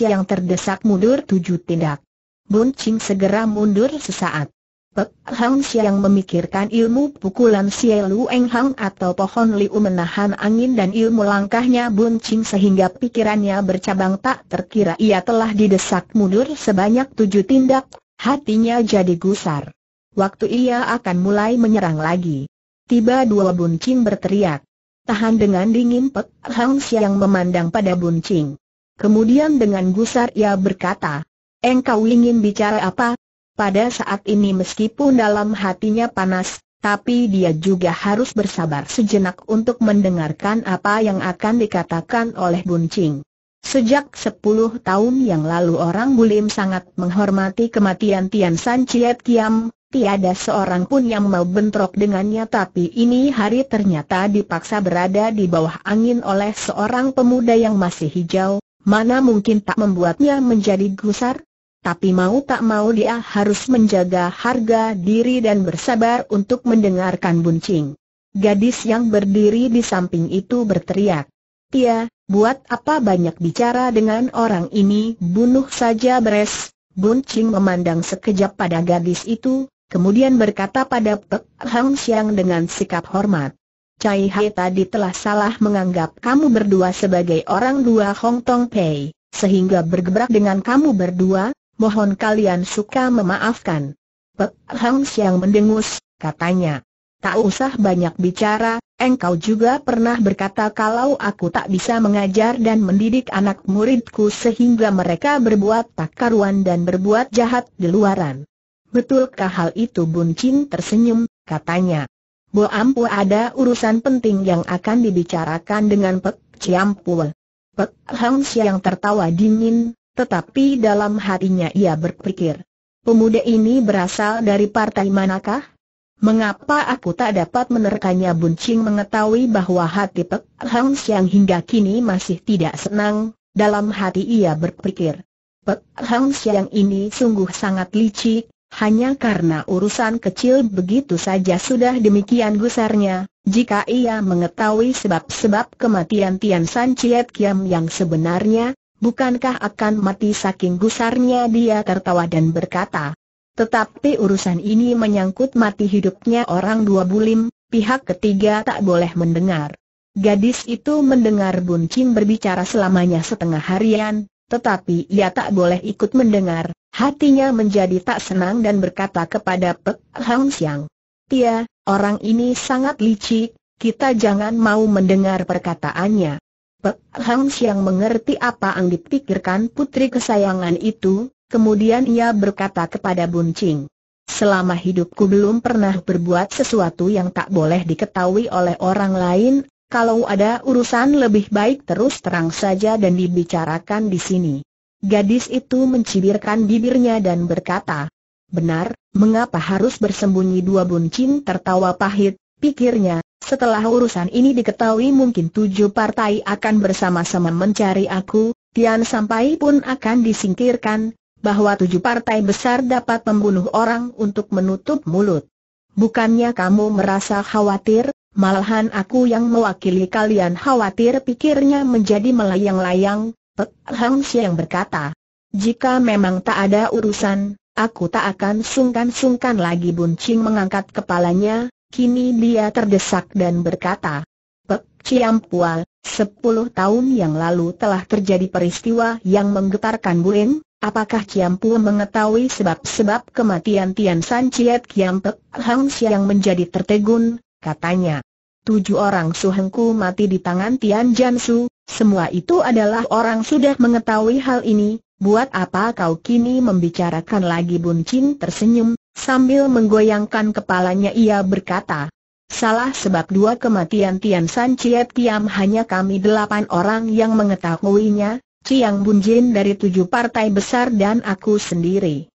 yang terdesak mundur tujuh tindak. Bun Ching segera mundur sesaat. Pek Hang Siang memikirkan ilmu pukulan Xie Lu Eng Hang atau pohon Liu menahan angin dan ilmu langkahnya Bun Ching sehingga pikirannya bercabang tak terkira ia telah didesak mundur sebanyak tujuh tindak, hatinya jadi gusar. Waktu ia akan mulai menyerang lagi. Tiba dua Bun Ching berteriak. Tahan dengan dingin Pek Hang Siang memandang pada Bun Ching. Kemudian dengan gusar ia berkata, Engkau ingin bicara apa? Pada saat ini meskipun dalam hatinya panas, tapi dia juga harus bersabar sejenak untuk mendengarkan apa yang akan dikatakan oleh Buncing. Sejak 10 tahun yang lalu orang Bulim sangat menghormati kematian Tian San Chiet Kiam, tiada seorang pun yang mau bentrok dengannya tapi ini hari ternyata dipaksa berada di bawah angin oleh seorang pemuda yang masih hijau, mana mungkin tak membuatnya menjadi gusar? tapi mau tak mau dia harus menjaga harga diri dan bersabar untuk mendengarkan buncing. Gadis yang berdiri di samping itu berteriak. Tia, buat apa banyak bicara dengan orang ini, bunuh saja beres. Buncing memandang sekejap pada gadis itu, kemudian berkata pada Pek Hang Siang dengan sikap hormat. Cai Hai tadi telah salah menganggap kamu berdua sebagai orang dua Hong Tong Pei, sehingga bergebrak dengan kamu berdua, mohon kalian suka memaafkan. Pek Hang Siang mendengus, katanya. Tak usah banyak bicara, engkau juga pernah berkata kalau aku tak bisa mengajar dan mendidik anak muridku sehingga mereka berbuat tak karuan dan berbuat jahat di luaran. Betulkah hal itu Bun Ching tersenyum, katanya. Bo Ampu ada urusan penting yang akan dibicarakan dengan Pek Ciampul. Pek Hang Siang tertawa dingin, tetapi dalam hatinya ia berpikir, pemuda ini berasal dari partai manakah? Mengapa aku tak dapat menerkanya Buncing mengetahui bahwa hati Pek Hang Siang hingga kini masih tidak senang, dalam hati ia berpikir. Pek Hang Siang ini sungguh sangat licik, hanya karena urusan kecil begitu saja sudah demikian gusarnya, jika ia mengetahui sebab-sebab kematian Tian San Chiet Kiam yang sebenarnya, bukankah akan mati saking gusarnya dia tertawa dan berkata, tetapi urusan ini menyangkut mati hidupnya orang dua bulim, pihak ketiga tak boleh mendengar. Gadis itu mendengar Bun Ching berbicara selamanya setengah harian, tetapi ia tak boleh ikut mendengar, hatinya menjadi tak senang dan berkata kepada Pek Hang Siang, Tia, orang ini sangat licik, kita jangan mau mendengar perkataannya. Hang yang mengerti apa yang dipikirkan putri kesayangan itu, kemudian ia berkata kepada Buncing. Selama hidupku belum pernah berbuat sesuatu yang tak boleh diketahui oleh orang lain, kalau ada urusan lebih baik terus terang saja dan dibicarakan di sini. Gadis itu mencibirkan bibirnya dan berkata, Benar, mengapa harus bersembunyi dua buncin tertawa pahit, Pikirnya, setelah urusan ini diketahui mungkin tujuh partai akan bersama-sama mencari aku, Tian Sampai pun akan disingkirkan, bahwa tujuh partai besar dapat membunuh orang untuk menutup mulut. Bukannya kamu merasa khawatir, malahan aku yang mewakili kalian khawatir pikirnya menjadi melayang-layang, Pek Hang Siang berkata. Jika memang tak ada urusan, aku tak akan sungkan-sungkan lagi buncing mengangkat kepalanya, Kini dia terdesak dan berkata, Pek Ciampual, sepuluh tahun yang lalu telah terjadi peristiwa yang menggetarkan Buin, apakah Ciampual mengetahui sebab-sebab kematian Tian San Ciet Kiam Pek Hang Siang menjadi tertegun, katanya. Tujuh orang suhengku mati di tangan Tian Jansu, semua itu adalah orang sudah mengetahui hal ini, buat apa kau kini membicarakan lagi Buncin tersenyum, Sambil menggoyangkan kepalanya ia berkata, Salah sebab dua kematian Tian San Chiep Tiam hanya kami delapan orang yang mengetahuinya, Ciang Bunjin dari tujuh partai besar dan aku sendiri.